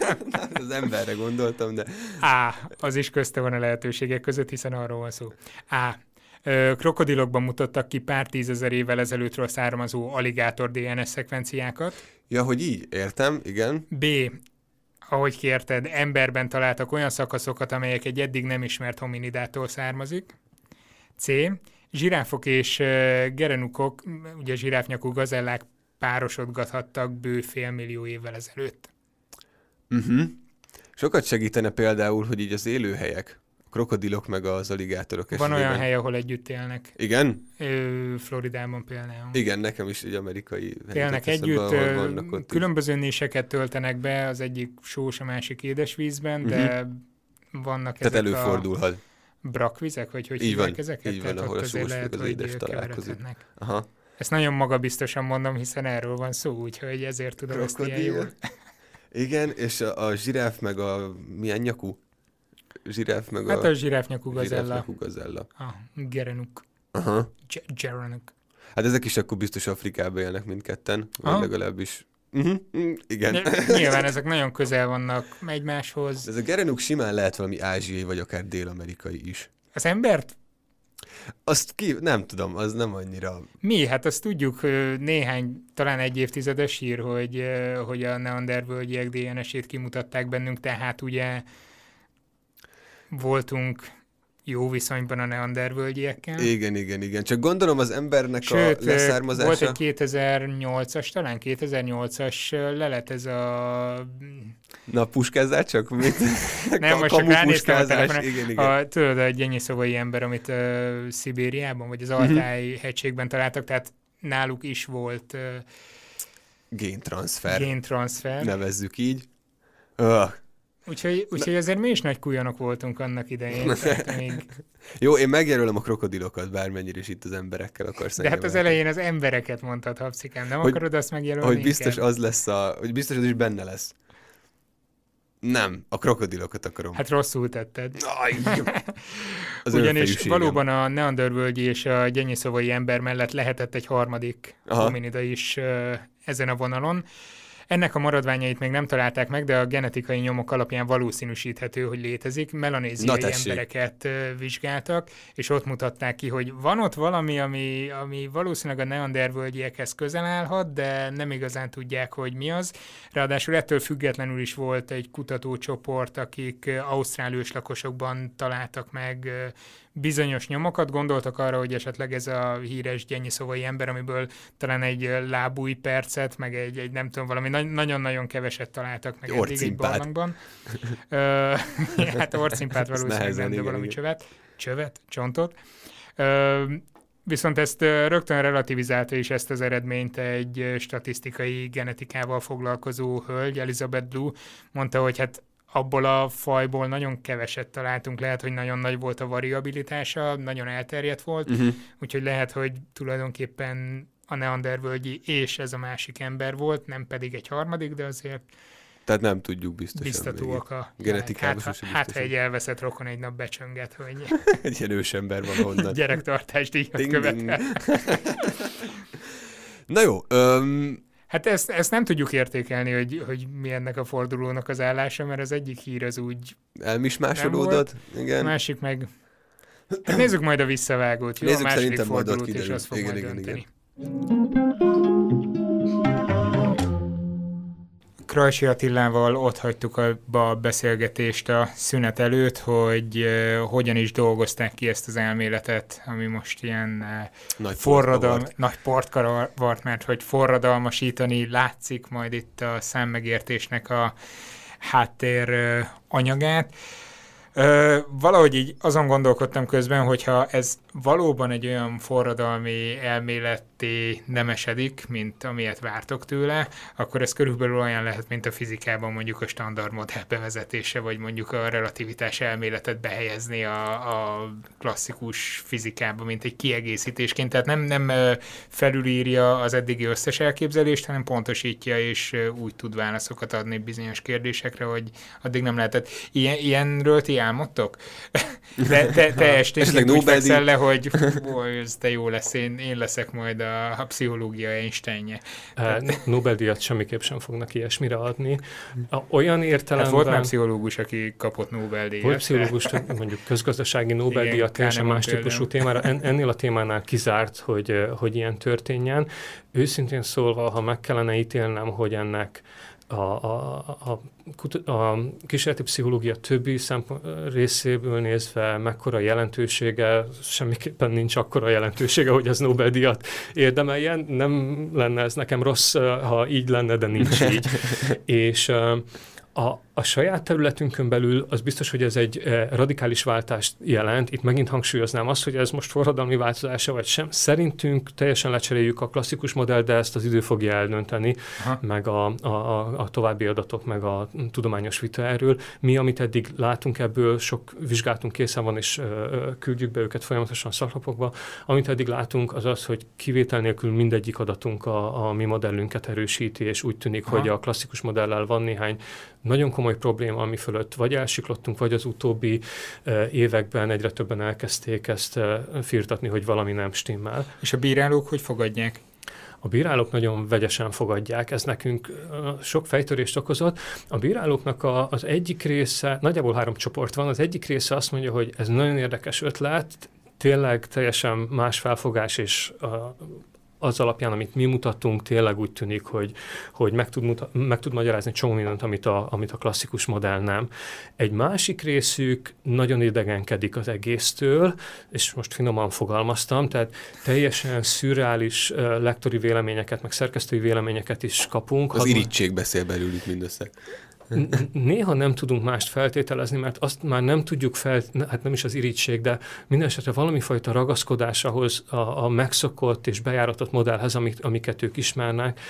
az emberre gondoltam, de... Á, az is közte van a lehetőségek között, hiszen arról van szó. Á, krokodilokban mutattak ki pár tízezer évvel ezelőttről származó aligátor DNS szekvenciákat. Ja, hogy így, értem, igen. B. Ahogy kérted, emberben találtak olyan szakaszokat, amelyek egy eddig nem ismert hominidától származik. C. Zsiráfok és gerenukok, ugye zsiráfnyakú gazellák párosodgathattak bő millió évvel ezelőtt. Uh-huh. Sokat segítene például, hogy így az élőhelyek, a krokodilok meg az aligátorok esetében. Van olyan hely, ahol együtt élnek. Igen? Ö, Floridában például. Igen, nekem is egy amerikai Élnek együtt, vannak ott különböző néseket töltenek be, az egyik sós, a másik édesvízben, uh-huh. de mhm. vannak Tehát ezek előfordulhat. a brakvizek, vagy hogy így van, ezeket? Így van, Tehát ahol a sós meg az édes találkozik. Aha. Ezt nagyon magabiztosan mondom, hiszen erről van szó, úgyhogy ezért tudom Krokodil. ezt ilyen jól. Igen, és a, a zsiráf meg a milyen nyakú? Zsiráf meg hát a... Hát a zsiráf nyakú gazella. Zsiráf nyakú gazella. Ah, gerenuk. Aha. Gerenuk. Hát ezek is akkor biztos Afrikában élnek mindketten, vagy Aha. legalábbis Uh-huh. Igen. De nyilván ezek nagyon közel vannak egymáshoz. ez a gerenuk simán lehet valami ázsiai, vagy akár dél-amerikai is. Az embert azt ki, nem tudom, az nem annyira... Mi? Hát azt tudjuk néhány, talán egy évtizedes hír, hogy, hogy a neandervölgyiek DNS-ét kimutatták bennünk, tehát ugye voltunk jó viszonyban a neandervölgyiekkel. Igen, igen, igen. Csak gondolom az embernek Sőt, a leszármazása... volt egy 2008-as, talán 2008-as lelet ez a... Na, puskázzál csak? Mit? Nem, most csak ránéztem a telefonon. Igen, igen. A, tudod, a szobai ember, amit uh, Szibériában, vagy az mhm. Altály uh-huh. hegységben találtak, tehát náluk is volt... Uh, géntranszfer. Géntranszfer. Nevezzük így. Uh, Úgyhogy, úgyhogy azért mi is nagy kujanok voltunk annak idején. Még... Jó, én megjelölöm a krokodilokat, bármennyire is itt az emberekkel akarsz. De hát az elején az embereket mondtad, Hapszikám, nem hogy, akarod azt megjelölni? Hogy biztos inkább? az lesz a, hogy biztos az is benne lesz. Nem, a krokodilokat akarom. Hát rosszul tetted. Aj, az Ugyanis valóban a neandervölgyi és a gyenyiszovai ember mellett lehetett egy harmadik hominida is ezen a vonalon. Ennek a maradványait még nem találták meg, de a genetikai nyomok alapján valószínűsíthető, hogy létezik. Melanéziai embereket vizsgáltak, és ott mutatták ki, hogy van ott valami, ami, ami valószínűleg a neandervölgyiekhez közel állhat, de nem igazán tudják, hogy mi az. Ráadásul ettől függetlenül is volt egy kutatócsoport, akik ausztrál lakosokban találtak meg bizonyos nyomokat, gondoltak arra, hogy esetleg ez a híres gyennyi szóvai ember, amiből talán egy lábúj percet, meg egy, egy nem tudom, valami nagyon-nagyon keveset találtak meg eddig egy barlangban. hát orcimpát valószínűleg nem, de valami igen. csövet, csövet, csontot. Ö, Viszont ezt rögtön relativizálta is ezt az eredményt egy statisztikai genetikával foglalkozó hölgy, Elizabeth Blue, mondta, hogy hát abból a fajból nagyon keveset találtunk, lehet, hogy nagyon nagy volt a variabilitása, nagyon elterjedt volt, uh-huh. úgyhogy lehet, hogy tulajdonképpen a neandervölgyi és ez a másik ember volt, nem pedig egy harmadik, de azért tehát nem tudjuk biztosan. Biztatóak a genetikában. Hát, hát, hát, ha egy elveszett rokon egy nap becsönget, hogy egy ilyen ősember van onnan. Gyerektartás díjat követel. Na jó, öm, Hát ezt, ezt nem tudjuk értékelni, hogy, hogy mi ennek a fordulónak az állása, mert az egyik hír az úgy... Elmismásolódott, igen. A másik meg... Hát nézzük majd a visszavágót, jó? Nézzük a második fordulót, és azt fog igen, majd igen, dönteni. Igen. Krajsi Attilával ott hagytuk abba a beszélgetést a szünet előtt, hogy hogyan is dolgozták ki ezt az elméletet, ami most ilyen nagy forradal, port nagy portkara volt, mert hogy forradalmasítani látszik majd itt a szemmegértésnek a háttér anyagát. Ö, valahogy így azon gondolkodtam közben, hogyha ez valóban egy olyan forradalmi elméletté nem esedik, mint amilyet vártok tőle, akkor ez körülbelül olyan lehet, mint a fizikában mondjuk a standard modell bevezetése, vagy mondjuk a relativitás elméletet behelyezni a, a klasszikus fizikába, mint egy kiegészítésként. Tehát nem, nem felülírja az eddigi összes elképzelést, hanem pontosítja, és úgy tud válaszokat adni bizonyos kérdésekre, hogy addig nem lehetett. Ilyen, ilyenről ti álmodtok? Te, te, te esténként le, hogy hú, ez te jó lesz, én, én leszek majd a, a pszichológia Einsteinje. Nobel-díjat semmiképp sem fognak ilyesmire adni. Olyan értelemben... Hát volt már pszichológus, aki kapott Nobel-díjat. Volt pszichológus, mondjuk közgazdasági Nobel-díjat, teljesen más például. típusú témára. En, ennél a témánál kizárt, hogy, hogy ilyen történjen. Őszintén szólva, ha meg kellene ítélnem, hogy ennek a, a, a, a kísérleti pszichológia többi szempont részéből nézve mekkora jelentősége, semmiképpen nincs akkora jelentősége, hogy ez Nobel-díjat érdemeljen. Nem lenne ez nekem rossz, ha így lenne, de nincs így. És a, a saját területünkön belül az biztos, hogy ez egy eh, radikális váltást jelent. Itt megint hangsúlyoznám azt, hogy ez most forradalmi változása vagy sem. Szerintünk teljesen lecseréljük a klasszikus modellt, de ezt az idő fogja eldönteni, Aha. meg a, a, a további adatok, meg a tudományos vita erről. Mi, amit eddig látunk ebből, sok vizsgáltunk készen van, és eh, eh, küldjük be őket folyamatosan szaklapokba. Amit eddig látunk, az az, hogy kivétel nélkül mindegyik adatunk a, a mi modellünket erősíti, és úgy tűnik, Aha. hogy a klasszikus modellel van néhány nagyon komoly komoly probléma, ami fölött vagy elsiklottunk, vagy az utóbbi eh, években egyre többen elkezdték ezt eh, firtatni, hogy valami nem stimmel. És a bírálók hogy fogadják? A bírálók nagyon vegyesen fogadják, ez nekünk eh, sok fejtörést okozott. A bírálóknak a, az egyik része, nagyjából három csoport van, az egyik része azt mondja, hogy ez nagyon érdekes ötlet, tényleg teljesen más felfogás és a az alapján, amit mi mutatunk, tényleg úgy tűnik, hogy, hogy meg, tud muta, meg tud magyarázni csomó mindent, amit a, amit a klasszikus modell nem. Egy másik részük nagyon idegenkedik az egésztől, és most finoman fogalmaztam, tehát teljesen szürreális lektori véleményeket, meg szerkesztői véleményeket is kapunk. Az irítség beszél belőlük mindössze. néha nem tudunk mást feltételezni, mert azt már nem tudjuk fel, hát nem is az irítség, de minden esetre valami fajta ragaszkodás ahhoz a, a megszokott és bejáratott modellhez, amik, amiket ők ismernek,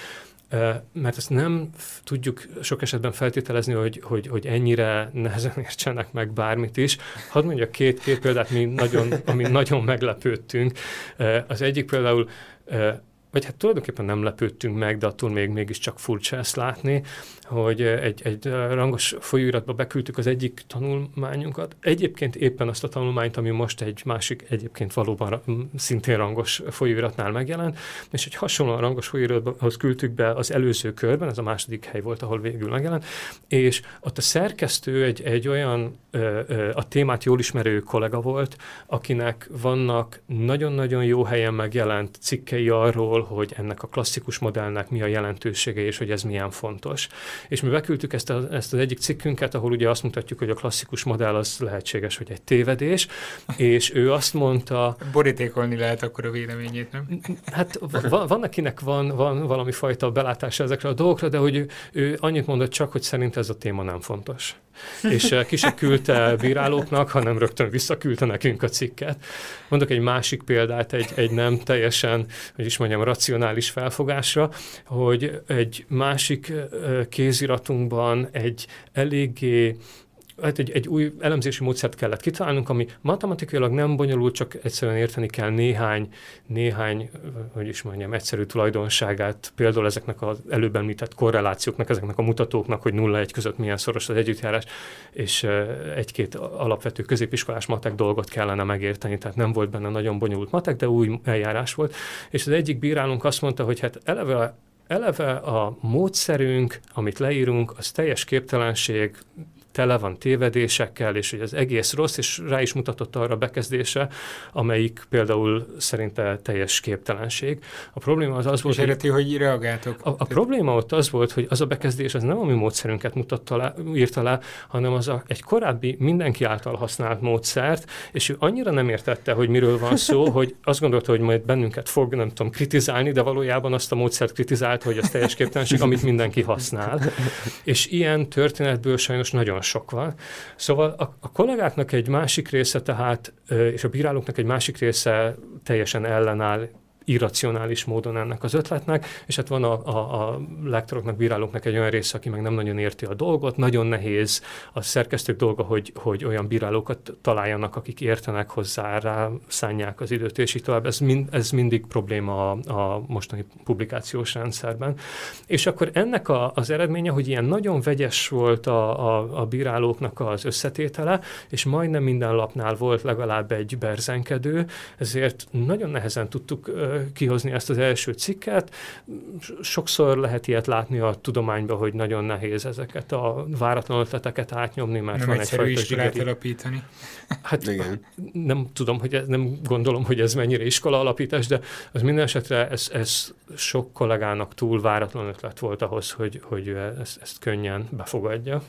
mert ezt nem tudjuk sok esetben feltételezni, hogy, hogy, hogy ennyire nehezen értsenek meg bármit is. Hadd mondjak két, két példát, mi nagyon, ami nagyon meglepődtünk. Az egyik például vagy hát tulajdonképpen nem lepődtünk meg, de attól még mégiscsak furcsa ezt látni, hogy egy, egy rangos folyóiratba beküldtük az egyik tanulmányunkat. Egyébként éppen azt a tanulmányt, ami most egy másik egyébként valóban szintén rangos folyóiratnál megjelent, és egy hasonlóan rangos folyóirathoz küldtük be az előző körben, ez a második hely volt, ahol végül megjelent, és ott a szerkesztő egy, egy olyan a témát jól ismerő kollega volt, akinek vannak nagyon-nagyon jó helyen megjelent cikkei arról, arról, hogy ennek a klasszikus modellnek mi a jelentősége, és hogy ez milyen fontos. És mi beküldtük ezt, a, ezt az egyik cikkünket, ahol ugye azt mutatjuk, hogy a klasszikus modell az lehetséges, hogy egy tévedés, és ő azt mondta... Borítékolni lehet akkor a véleményét, nem? Hát van, van akinek van, van valami fajta belátása ezekre a dolgokra, de hogy ő, ő annyit mondott csak, hogy szerint ez a téma nem fontos. És eh, ki se küldte bírálóknak, hanem rögtön visszaküldte nekünk a cikket. Mondok egy másik példát, egy, egy nem teljesen, hogy is mondjam, racionális felfogásra, hogy egy másik kéziratunkban egy eléggé hát egy, egy új elemzési módszert kellett kitalálnunk, ami matematikailag nem bonyolult, csak egyszerűen érteni kell néhány, néhány, hogy is mondjam, egyszerű tulajdonságát, például ezeknek az előbb említett korrelációknak, ezeknek a mutatóknak, hogy nulla egy között milyen szoros az együttjárás, és egy-két alapvető középiskolás matek dolgot kellene megérteni, tehát nem volt benne nagyon bonyolult matek, de új eljárás volt, és az egyik bírálunk azt mondta, hogy hát eleve eleve a módszerünk, amit leírunk, az teljes képtelenség, tele van tévedésekkel, és hogy az egész rossz, és rá is mutatott arra a bekezdése, amelyik például szerinte teljes képtelenség. A probléma az az volt, és éreti, hogy, hogy reagáltok. A, a probléma ott az volt, hogy az a bekezdés az nem a mi módszerünket mutatta le, írta le, hanem az a, egy korábbi mindenki által használt módszert, és ő annyira nem értette, hogy miről van szó, hogy azt gondolta, hogy majd bennünket fog, nem tudom, kritizálni, de valójában azt a módszert kritizált, hogy az teljes képtelenség, amit mindenki használ. És ilyen történetből sajnos nagyon sok van. Szóval a, a kollégáknak egy másik része tehát, és a bírálóknak egy másik része teljesen ellenáll irracionális módon ennek az ötletnek, és hát van a, a, a lektoroknak, bírálóknak egy olyan része, aki meg nem nagyon érti a dolgot, nagyon nehéz a szerkesztők dolga, hogy, hogy olyan bírálókat találjanak, akik értenek hozzá, rá szánják az időt, és így tovább. Ez, mind, ez mindig probléma a, a mostani publikációs rendszerben. És akkor ennek a, az eredménye, hogy ilyen nagyon vegyes volt a, a, a bírálóknak az összetétele, és majdnem minden lapnál volt legalább egy berzenkedő, ezért nagyon nehezen tudtuk kihozni ezt az első cikket. Sokszor lehet ilyet látni a tudományban, hogy nagyon nehéz ezeket a váratlan ötleteket átnyomni, mert nem van egyfajta is zsigeri. alapítani. Hát Igen. nem tudom, hogy ez, nem gondolom, hogy ez mennyire iskola alapítás, de az minden esetre ez, ez sok kollégának túl váratlan ötlet volt ahhoz, hogy, hogy ezt, ezt könnyen befogadja.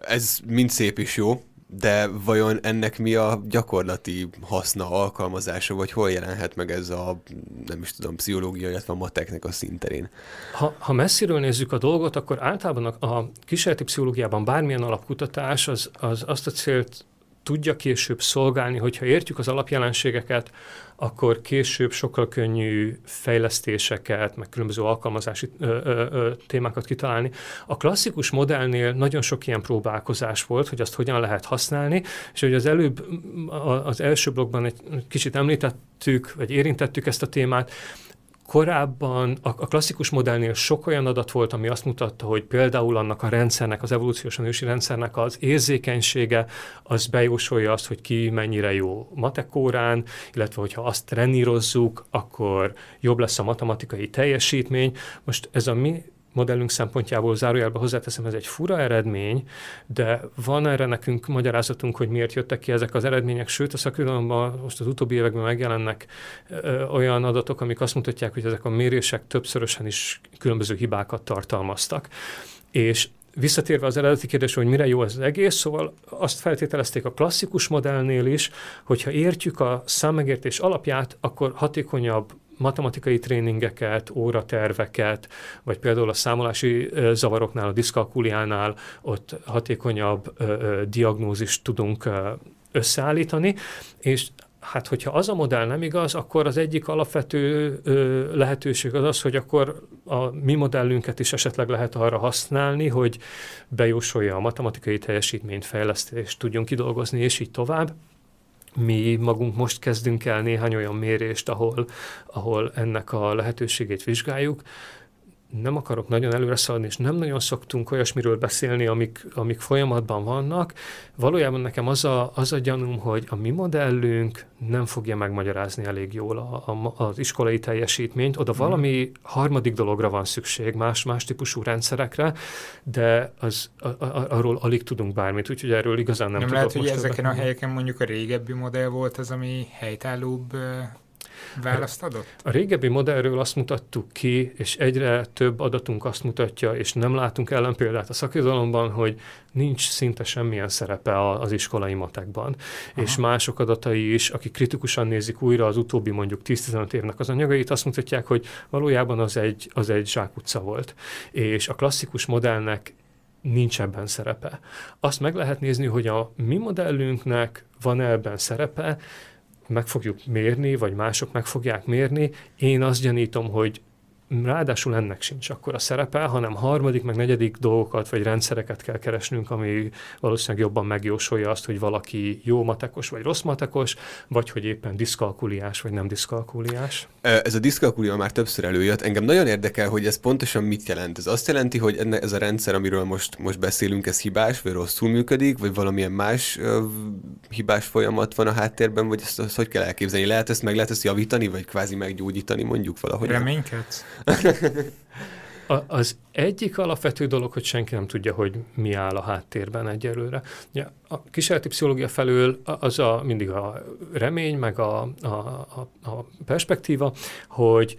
Ez mind szép is jó, de vajon ennek mi a gyakorlati haszna, alkalmazása, vagy hol jelenhet meg ez a, nem is tudom, pszichológia, illetve a mateknek a szinterén? Ha, ha messziről nézzük a dolgot, akkor általában a, a kísérleti pszichológiában bármilyen alapkutatás az, az azt a célt tudja később szolgálni, hogyha értjük az alapjelenségeket, akkor később sokkal könnyű fejlesztéseket, meg különböző alkalmazási ö, ö, ö, témákat kitalálni. A klasszikus modellnél nagyon sok ilyen próbálkozás volt, hogy azt hogyan lehet használni, és hogy az előbb, az első blogban egy kicsit említettük, vagy érintettük ezt a témát, Korábban a, klasszikus modellnél sok olyan adat volt, ami azt mutatta, hogy például annak a rendszernek, az evolúciósan ősi rendszernek az érzékenysége, az bejósolja azt, hogy ki mennyire jó matekórán, illetve hogyha azt trenírozzuk, akkor jobb lesz a matematikai teljesítmény. Most ez a mi modellünk szempontjából zárójelbe hozzáteszem, ez egy fura eredmény, de van erre nekünk magyarázatunk, hogy miért jöttek ki ezek az eredmények, sőt a szakirodalomban most az utóbbi években megjelennek ö, olyan adatok, amik azt mutatják, hogy ezek a mérések többszörösen is különböző hibákat tartalmaztak. És visszatérve az eredeti kérdésre, hogy mire jó ez az egész, szóval azt feltételezték a klasszikus modellnél is, hogyha értjük a számmegértés alapját, akkor hatékonyabb matematikai tréningeket, óraterveket, vagy például a számolási zavaroknál, a diszkalkuliánál ott hatékonyabb diagnózist tudunk összeállítani, és hát hogyha az a modell nem igaz, akkor az egyik alapvető ö, lehetőség az az, hogy akkor a mi modellünket is esetleg lehet arra használni, hogy bejósolja a matematikai teljesítményt, fejlesztést tudjunk kidolgozni, és így tovább mi magunk most kezdünk el néhány olyan mérést, ahol, ahol ennek a lehetőségét vizsgáljuk, nem akarok nagyon előre szaladni, és nem nagyon szoktunk olyasmiről beszélni, amik, amik folyamatban vannak. Valójában nekem az a, az a gyanúm, hogy a mi modellünk nem fogja megmagyarázni elég jól a, a, az iskolai teljesítményt. Oda mhm. valami harmadik dologra van szükség, más, más típusú rendszerekre, de az, a, a, arról alig tudunk bármit, úgyhogy erről igazán nem, nem tudok lehet, hogy ezeken a helyeken mondjuk a régebbi modell volt az, ami helytállóbb Választ adott? A régebbi modellről azt mutattuk ki, és egyre több adatunk azt mutatja, és nem látunk ellenpéldát a szakizalomban, hogy nincs szinte semmilyen szerepe az iskolai matekban. Aha. És mások adatai is, akik kritikusan nézik újra az utóbbi mondjuk 10-15 évnek az anyagait, azt mutatják, hogy valójában az egy, az egy zsákutca volt. És a klasszikus modellnek nincs ebben szerepe. Azt meg lehet nézni, hogy a mi modellünknek van -e ebben szerepe, meg fogjuk mérni, vagy mások meg fogják mérni. Én azt gyanítom, hogy ráadásul ennek sincs akkor a szerepe, hanem harmadik, meg negyedik dolgokat vagy rendszereket kell keresnünk, ami valószínűleg jobban megjósolja azt, hogy valaki jó matekos vagy rossz matekos, vagy hogy éppen diszkalkuliás vagy nem diszkalkuliás. Ez a diszkalkulia már többször előjött. Engem nagyon érdekel, hogy ez pontosan mit jelent. Ez azt jelenti, hogy enne, ez a rendszer, amiről most, most beszélünk, ez hibás, vagy rosszul működik, vagy valamilyen más uh, hibás folyamat van a háttérben, vagy ezt, ezt hogy kell elképzelni? Lehet ezt meg lehet ezt javítani, vagy kvázi meggyógyítani mondjuk valahogy? Reménykedsz? A, az egyik alapvető dolog, hogy senki nem tudja, hogy mi áll a háttérben egyelőre. Ja, a kísérleti pszichológia felől az a, mindig a remény, meg a, a, a perspektíva, hogy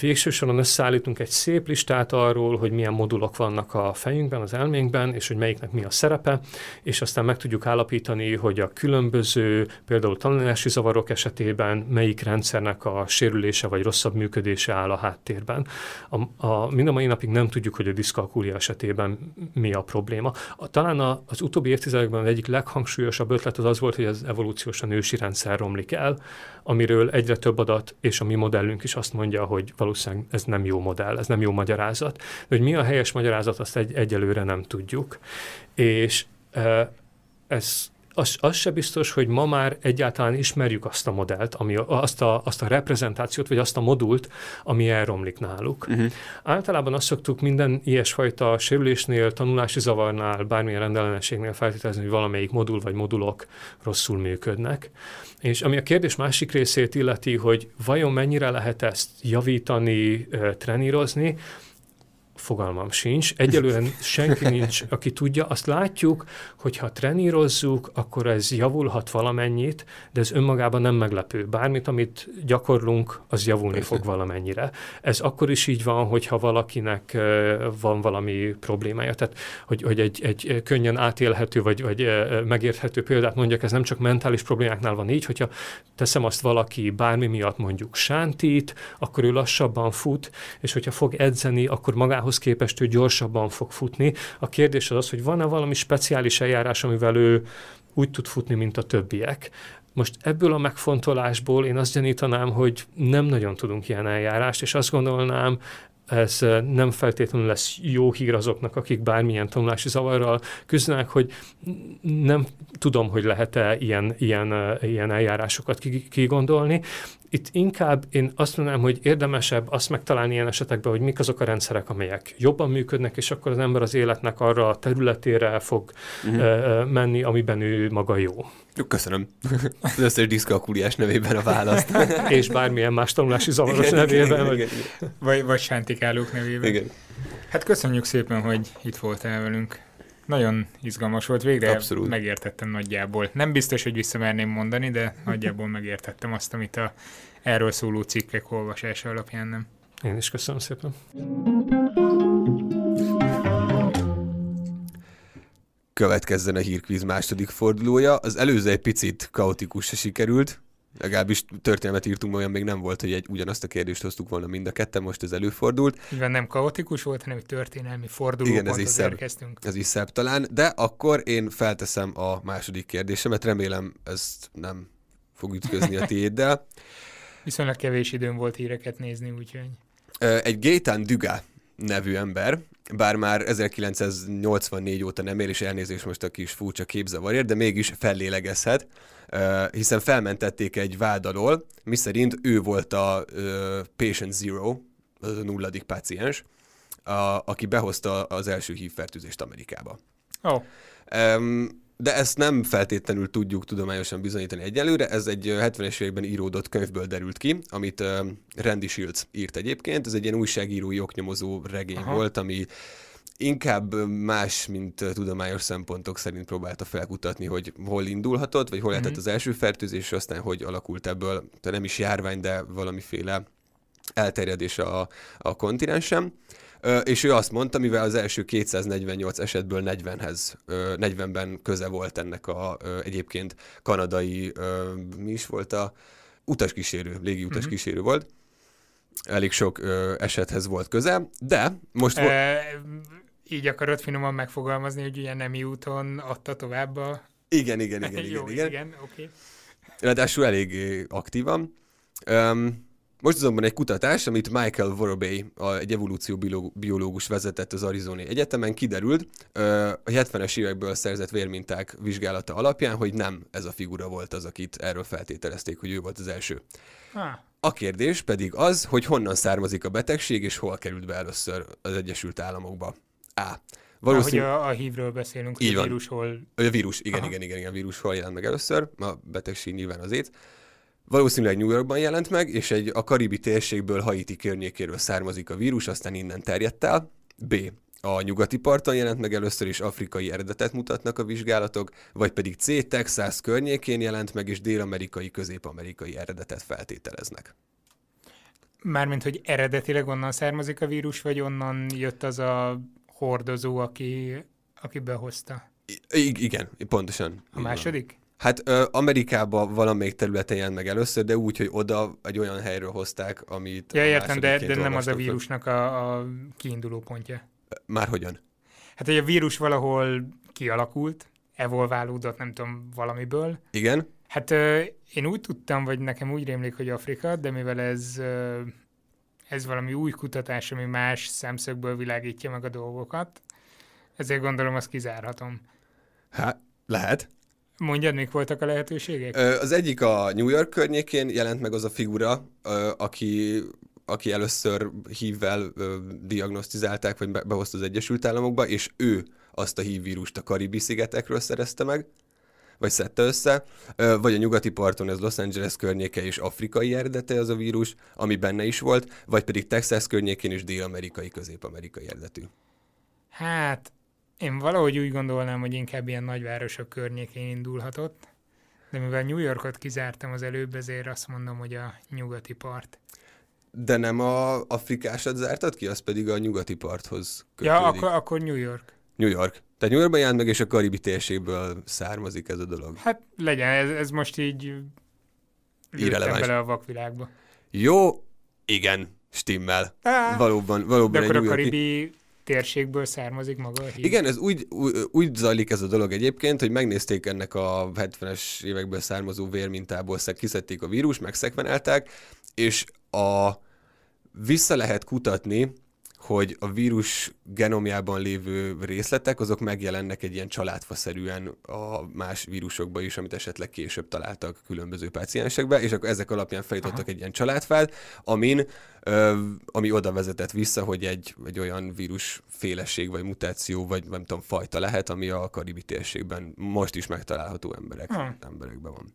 végső soron összeállítunk egy szép listát arról, hogy milyen modulok vannak a fejünkben, az elménkben, és hogy melyiknek mi a szerepe, és aztán meg tudjuk állapítani, hogy a különböző, például tanulási zavarok esetében melyik rendszernek a sérülése vagy rosszabb működése áll a háttérben. A, a, mind a mai napig nem tudjuk, hogy a diszkalkulia esetében mi a probléma. A, talán a, az utóbbi évtizedekben az egyik leghangsúlyosabb ötlet az az volt, hogy az evolúciósan ősi rendszer romlik el, amiről egyre több adat, és a mi modellünk is azt mondja, hogy valószínűleg ez nem jó modell, ez nem jó magyarázat. De hogy mi a helyes magyarázat, azt egy, egyelőre nem tudjuk. És ez az, az se biztos, hogy ma már egyáltalán ismerjük azt a modellt, ami, azt, a, azt a reprezentációt, vagy azt a modult, ami elromlik náluk. Uh-huh. Általában azt szoktuk minden ilyesfajta sérülésnél, tanulási zavarnál, bármilyen rendellenességnél feltételezni, hogy valamelyik modul vagy modulok rosszul működnek. És ami a kérdés másik részét illeti, hogy vajon mennyire lehet ezt javítani, trenírozni, Fogalmam sincs. egyelőre senki nincs, aki tudja. Azt látjuk, hogy ha trenírozzuk, akkor ez javulhat valamennyit, de ez önmagában nem meglepő. Bármit, amit gyakorlunk, az javulni Persze. fog valamennyire. Ez akkor is így van, hogyha valakinek van valami problémája. Tehát, hogy, hogy egy, egy könnyen átélhető vagy, vagy megérthető példát mondjak, ez nem csak mentális problémáknál van így, hogyha teszem azt valaki bármi miatt mondjuk sántít, akkor ő lassabban fut, és hogyha fog edzeni, akkor magá magához képest ő gyorsabban fog futni. A kérdés az az, hogy van-e valami speciális eljárás, amivel ő úgy tud futni, mint a többiek. Most ebből a megfontolásból én azt gyanítanám, hogy nem nagyon tudunk ilyen eljárást, és azt gondolnám, ez eh, nem feltétlenül lesz jó hír azoknak, akik bármilyen tanulási zavarral küzdenek, hogy nem tudom, hogy lehet-e ilyen, ilyen, eh, ilyen eljárásokat kigondolni itt inkább én azt mondanám, hogy érdemesebb azt megtalálni ilyen esetekben, hogy mik azok a rendszerek, amelyek jobban működnek, és akkor az ember az életnek arra a területére fog uh-huh. menni, amiben ő maga jó. Köszönöm. Az összes diszkalkuliás nevében a választ. és bármilyen más tanulási zavaros igen, nevében. Igen, vagy... Igen, Vagy, vagy sántikálók nevében. Igen. Hát köszönjük szépen, hogy itt voltál velünk nagyon izgalmas volt, végre Abszolút. megértettem nagyjából. Nem biztos, hogy visszamerném mondani, de nagyjából megértettem azt, amit a erről szóló cikkek olvasása alapján nem. Én is köszönöm szépen. Következzen a hírkvíz második fordulója. Az előző egy picit kaotikusra sikerült, Legalábbis történelmet írtunk, olyan még nem volt, hogy egy ugyanazt a kérdést hoztuk volna mind a ketten, most ez előfordult. Igen, nem kaotikus volt, hanem egy történelmi forduló Igen, ez is szebb, érkeztünk. Ez is szebb talán, de akkor én felteszem a második kérdésemet, remélem ezt nem fog ütközni a tiéddel. Viszonylag kevés időm volt híreket nézni, úgyhogy. Egy Gétán Düga nevű ember bár már 1984 óta nem ér, és elnézést most a kis furcsa képzavarért, de mégis fellélegezhet, hiszen felmentették egy vád alól, miszerint ő volt a patient zero, az a nulladik páciens, a, aki behozta az első hívfertőzést Amerikába. Oh de ezt nem feltétlenül tudjuk tudományosan bizonyítani egyelőre. Ez egy 70-es években íródott könyvből derült ki, amit Randy Shields írt egyébként. Ez egy ilyen újságírói oknyomozó regény Aha. volt, ami inkább más, mint tudományos szempontok szerint próbálta felkutatni, hogy hol indulhatott, vagy hol lehetett mm-hmm. az első fertőzés, és aztán hogy alakult ebből, tehát nem is járvány, de valamiféle elterjedése a, a kontinensen és ő azt mondta, mivel az első 248 esetből 40-hez, 40-ben köze volt ennek a egyébként kanadai, mi is volt a utaskísérő, légi mhm. utaskísérő mm-hmm. volt, elég sok esethez volt köze, de most... e, így akarod finoman megfogalmazni, hogy ugye nemi úton adta tovább a... Igen, igen, igen, igen. Jó, igen, igen, igen oké. Okay. Ráadásul elég aktívan. Um, most azonban egy kutatás, amit Michael Vorobay, egy evolúcióbiológus vezetett az Arizona Egyetemen, kiderült a 70-es évekből szerzett vérminták vizsgálata alapján, hogy nem ez a figura volt az, akit erről feltételezték, hogy ő volt az első. A kérdés pedig az, hogy honnan származik a betegség, és hol került be először az Egyesült Államokba. A. Valószínű... Ahogy a, a hívről beszélünk, hogy a vírus hol... A vírus, igen, Aha. igen, igen, igen, a vírus hol jelent meg először, a betegség nyilván azért. Valószínűleg New Yorkban jelent meg, és egy a karibi térségből Haiti környékéről származik a vírus, aztán innen terjedt el. B. A nyugati parton jelent meg először is afrikai eredetet mutatnak a vizsgálatok, vagy pedig C. Texas környékén jelent meg, és dél-amerikai, közép-amerikai eredetet feltételeznek. Mármint, hogy eredetileg onnan származik a vírus, vagy onnan jött az a hordozó, aki, aki behozta? I- igen, pontosan. A második? Hát ö, Amerikában valamelyik területen jelent meg először, de úgy, hogy oda egy olyan helyről hozták, amit... Ja, értem, de, de nem az a vírusnak a, a kiinduló pontja. Már hogyan? Hát, hogy a vírus valahol kialakult, evolválódott, nem tudom, valamiből. Igen. Hát ö, én úgy tudtam, vagy nekem úgy rémlik, hogy Afrika, de mivel ez, ö, ez valami új kutatás, ami más szemszögből világítja meg a dolgokat, ezért gondolom, azt kizárhatom. Hát, lehet. Mondjad, mik voltak a lehetőségek? Az egyik a New York környékén jelent meg az a figura, aki aki először hívvel ö, diagnosztizálták, vagy behozta az Egyesült Államokba, és ő azt a hívvírust a Karibi-szigetekről szerezte meg, vagy szedte össze, ö, vagy a nyugati parton ez Los Angeles környéke és afrikai eredete az a vírus, ami benne is volt, vagy pedig Texas környékén és dél-amerikai, közép-amerikai eredetű. Hát, én valahogy úgy gondolnám, hogy inkább ilyen nagyvárosok környékén indulhatott, de mivel New Yorkot kizártam az előbb, ezért azt mondom, hogy a nyugati part. De nem a afrikásat zártad ki, az pedig a nyugati parthoz kötődik. Ja, akkor, akkor New York. New York. Tehát New Yorkban jelent meg, és a karibi térségből származik ez a dolog. Hát legyen, ez, ez most így irreleváns. bele a vakvilágba. Jó, igen, stimmel. Ah, Valóban, valóban de akkor a karibi térségből származik maga a híd? Igen, ez úgy, úgy, úgy zajlik ez a dolog egyébként, hogy megnézték ennek a 70-es évekből származó vérmintából, kiszedték a vírus, megszekvenelták, és a vissza lehet kutatni hogy a vírus genomjában lévő részletek, azok megjelennek egy ilyen családfaszerűen a más vírusokba is, amit esetleg később találtak különböző páciensekbe, és akkor ezek alapján felítottak egy ilyen családfát, amin, ö, ami oda vezetett vissza, hogy egy, egy olyan vírus féleség vagy mutáció, vagy nem tudom, fajta lehet, ami a karibi térségben most is megtalálható emberek, hmm. emberekben van.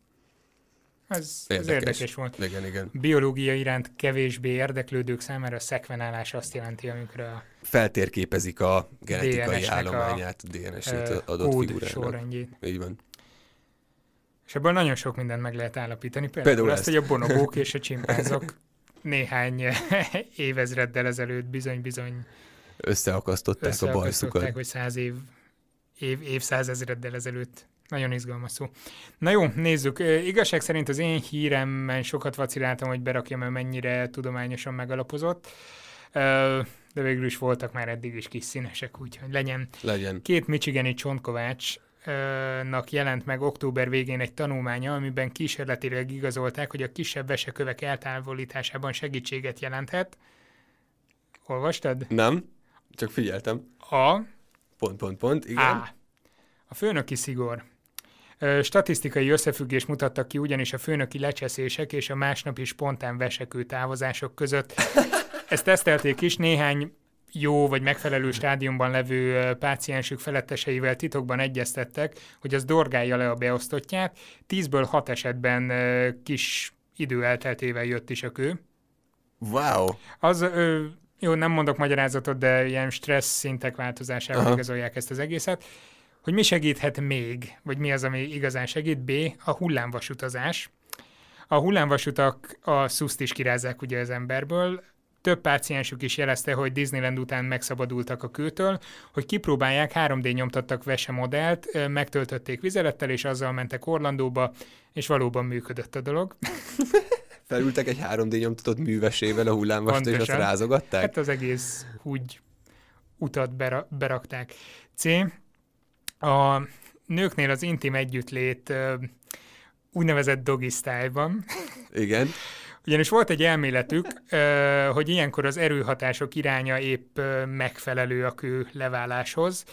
Ez, érdekes. ez érdekes volt. Igen, igen. Biológia iránt kevésbé érdeklődők számára a szekvenálás azt jelenti, amikor a feltérképezik a genetikai állományát, DNS-ét adott kód figurának. sorrendjét. Így van. És ebből nagyon sok mindent meg lehet állapítani. Például, Például azt, ezt. hogy a bonobók és a csimpánzok néhány évezreddel ezelőtt bizony-bizony összeakasztották, összeakasztották a bajszukat. hogy száz év, év, évszázezreddel ezelőtt nagyon izgalmas szó. Na jó, nézzük. Igazság szerint az én híremben sokat vaciláltam, hogy berakjam -e mennyire tudományosan megalapozott. De végül is voltak már eddig is kis színesek, úgyhogy legyen. legyen. Két michigani csontkovács nak jelent meg október végén egy tanulmánya, amiben kísérletileg igazolták, hogy a kisebb vesekövek eltávolításában segítséget jelenthet. Olvastad? Nem, csak figyeltem. A. Pont, pont, pont, igen. A. A főnöki szigor. Statisztikai összefüggés mutattak ki ugyanis a főnöki lecseszések és a másnapi spontán vesekő távozások között. Ezt tesztelték is, néhány jó vagy megfelelő stádiumban levő páciensük feletteseivel titokban egyeztettek, hogy az dorgálja le a beosztottját. Tízből hat esetben kis idő elteltével jött is a kő. Wow! Az jó, nem mondok magyarázatot, de ilyen stressz szintek változásával igazolják ezt az egészet hogy mi segíthet még, vagy mi az, ami igazán segít. B. A hullámvasutazás. A hullámvasutak a szuszt is kirázzák ugye az emberből, több páciensük is jelezte, hogy Disneyland után megszabadultak a kőtől, hogy kipróbálják, 3D nyomtattak vese modellt, megtöltötték vizelettel, és azzal mentek Orlandóba, és valóban működött a dolog. Felültek egy 3D nyomtatott művesével a Pontosan. és azt rázogatták? Hát az egész úgy utat berakták. C. A nőknél az intim együttlét úgynevezett doggy van. Igen. Ugyanis volt egy elméletük, hogy ilyenkor az erőhatások iránya épp megfelelő a kő leváláshoz.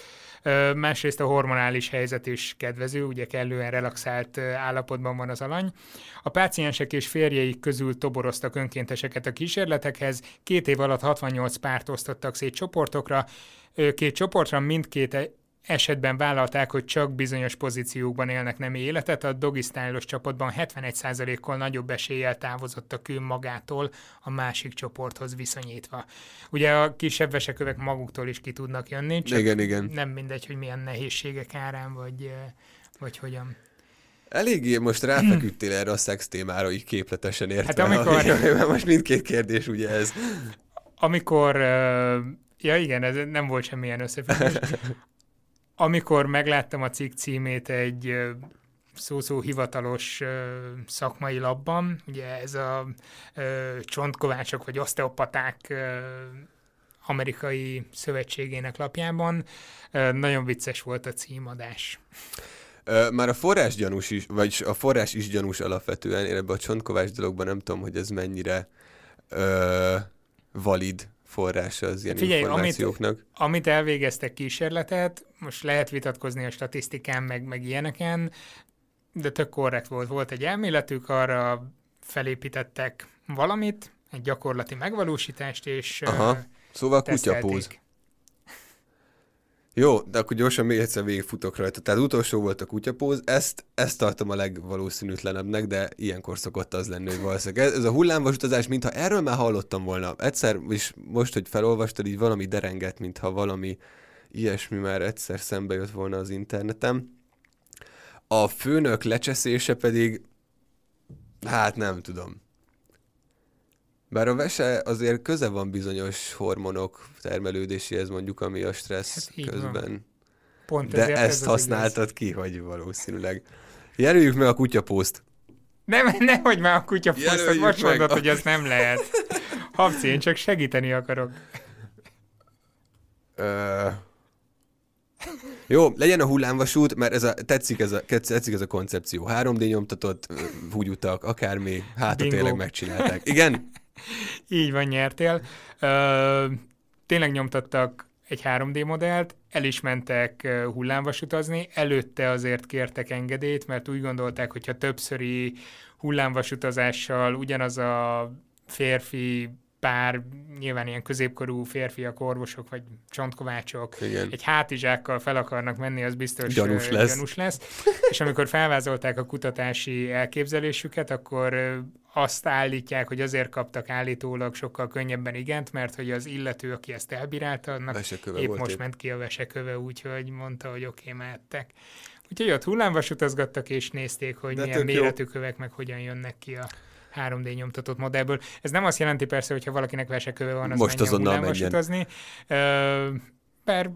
Másrészt a hormonális helyzet is kedvező, ugye kellően relaxált állapotban van az alany. A páciensek és férjeik közül toboroztak önkénteseket a kísérletekhez, két év alatt 68 párt osztottak szét csoportokra, két csoportra mindkét esetben vállalták, hogy csak bizonyos pozíciókban élnek nemi életet, a dogisztályos csapatban 71%-kal nagyobb eséllyel távozott a kő magától a másik csoporthoz viszonyítva. Ugye a kisebb vesekövek maguktól is ki tudnak jönni, csak igen, igen. nem mindegy, hogy milyen nehézségek árán, vagy, vagy hogyan. Eléggé most ráfeküdtél erre a szex témára, így képletesen értve. Hát amikor... Mert most mindkét kérdés ugye ez. Amikor... Ja igen, ez nem volt semmilyen összefüggés. amikor megláttam a cikk címét egy szó-szó hivatalos szakmai labban, ugye ez a csontkovácsok vagy osteopaták amerikai szövetségének lapjában. nagyon vicces volt a címadás. már a forrás gyanús is, vagy a forrás is gyanús alapvetően, én ebbe a csontkovács dologban nem tudom, hogy ez mennyire ö, valid forrása az ilyen hát Figyelj, információknak. Amit, amit elvégeztek kísérletet, most lehet vitatkozni a statisztikán, meg, meg ilyeneken, de tök korrekt volt. Volt egy elméletük, arra felépítettek valamit, egy gyakorlati megvalósítást, és Aha. Szóval kutyapóz. Jó, de akkor gyorsan még egyszer végigfutok rajta. Tehát utolsó volt a kutyapóz, ezt, ezt tartom a legvalószínűtlenebbnek, de ilyenkor szokott az lenni, hogy valószínűleg. Ez, a hullámvasutazás, mintha erről már hallottam volna. Egyszer, és most, hogy felolvastad, így valami derengett, mintha valami ilyesmi már egyszer szembe jött volna az internetem. A főnök lecseszése pedig, hát nem tudom. Bár a vese azért köze van bizonyos hormonok termelődéséhez mondjuk, ami a stressz hát közben. Van. Pont De ezért ezt ez használtad ki, hogy valószínűleg. Jelöljük meg a kutyapószt. Nem, nehogy már a hogy most mondod, a... hogy ez nem lehet. Habci, én csak segíteni akarok. Ö... Jó, legyen a hullámvasút, mert ez a, tetszik, ez a, tetszik ez a koncepció. 3D nyomtatott, húgyutak, akármi, hát tényleg megcsinálták. Igen? Így van, nyertél. Ö, tényleg nyomtattak egy 3D modellt, el is mentek hullámvasutazni, előtte azért kértek engedélyt, mert úgy gondolták, hogyha többszöri hullámvasutazással ugyanaz a férfi pár nyilván ilyen középkorú férfiak, orvosok vagy csontkovácsok Igen. egy hátizsákkal fel akarnak menni, az biztos gyanús lesz. Gyanús lesz. És amikor felvázolták a kutatási elképzelésüket, akkor azt állítják, hogy azért kaptak állítólag sokkal könnyebben igent, mert hogy az illető, aki ezt elbírálta, annak veseköve épp most épp. ment ki a veseköve, úgyhogy mondta, hogy oké, okay, mehettek. Úgyhogy ott utazgattak, és nézték, hogy De milyen méretű jó. kövek meg hogyan jönnek ki a 3D nyomtatott modellből. Ez nem azt jelenti persze, hogyha valakinek verseköve van, az Most azonnal menjen. utazni. Mert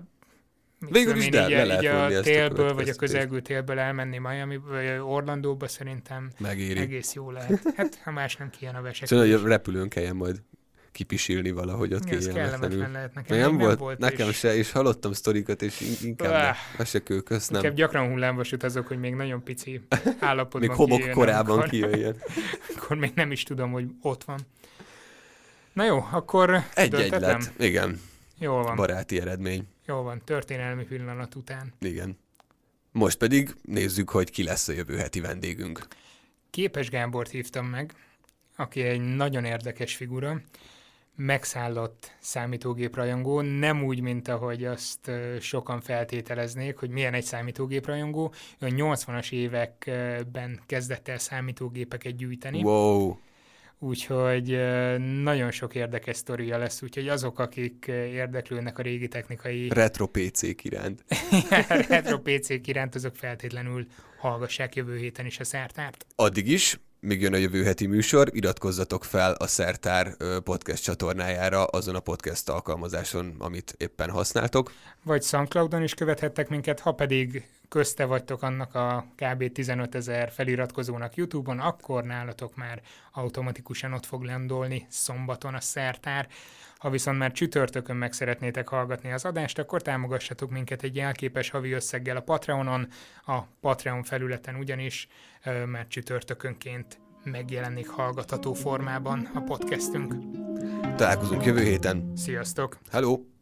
Végül is, de így, le így a télből, a vagy a közelgő télből elmenni Miami, vagy Orlandóba szerintem Megéri. egész jó lehet. Hát, ha más nem kijön a vesek. Szóval, hogy a repülőn kelljen majd kipisilni valahogy ott ja, kellemetlen lehet nekem. Nem, nem volt, volt nekem és... se, és hallottam sztorikat, és inkább ah, ne, se kőkösz, nem. Inkább gyakran hullámos azok, hogy még nagyon pici állapotban Még hobok korában amikor, kijöjjön. akkor még nem is tudom, hogy ott van. Na jó, akkor Egy-egy lett, igen. Jól van. Baráti eredmény. Jól van, történelmi pillanat után. Igen. Most pedig nézzük, hogy ki lesz a jövő heti vendégünk. Képes Gábort hívtam meg, aki egy nagyon érdekes figura megszállott számítógép rajongó, nem úgy, mint ahogy azt sokan feltételeznék, hogy milyen egy számítógép rajongó. Ő a 80-as években kezdett el számítógépeket gyűjteni. Wow! Úgyhogy nagyon sok érdekes sztoria lesz, úgyhogy azok, akik érdeklődnek a régi technikai... Retro PC-k iránt. Retro PC-k iránt, azok feltétlenül hallgassák jövő héten is a szertárt. Addig is, még jön a jövő heti műsor, iratkozzatok fel a Szertár podcast csatornájára azon a podcast alkalmazáson, amit éppen használtok. Vagy Soundcloudon is követhettek minket, ha pedig közte vagytok annak a kb. 15 ezer feliratkozónak YouTube-on, akkor nálatok már automatikusan ott fog landolni szombaton a Szertár. Ha viszont már csütörtökön meg szeretnétek hallgatni az adást, akkor támogassatok minket egy jelképes havi összeggel a Patreonon, a Patreon felületen ugyanis már csütörtökönként megjelenik hallgatható formában a podcastünk. Találkozunk jövő héten. Sziasztok! Hello!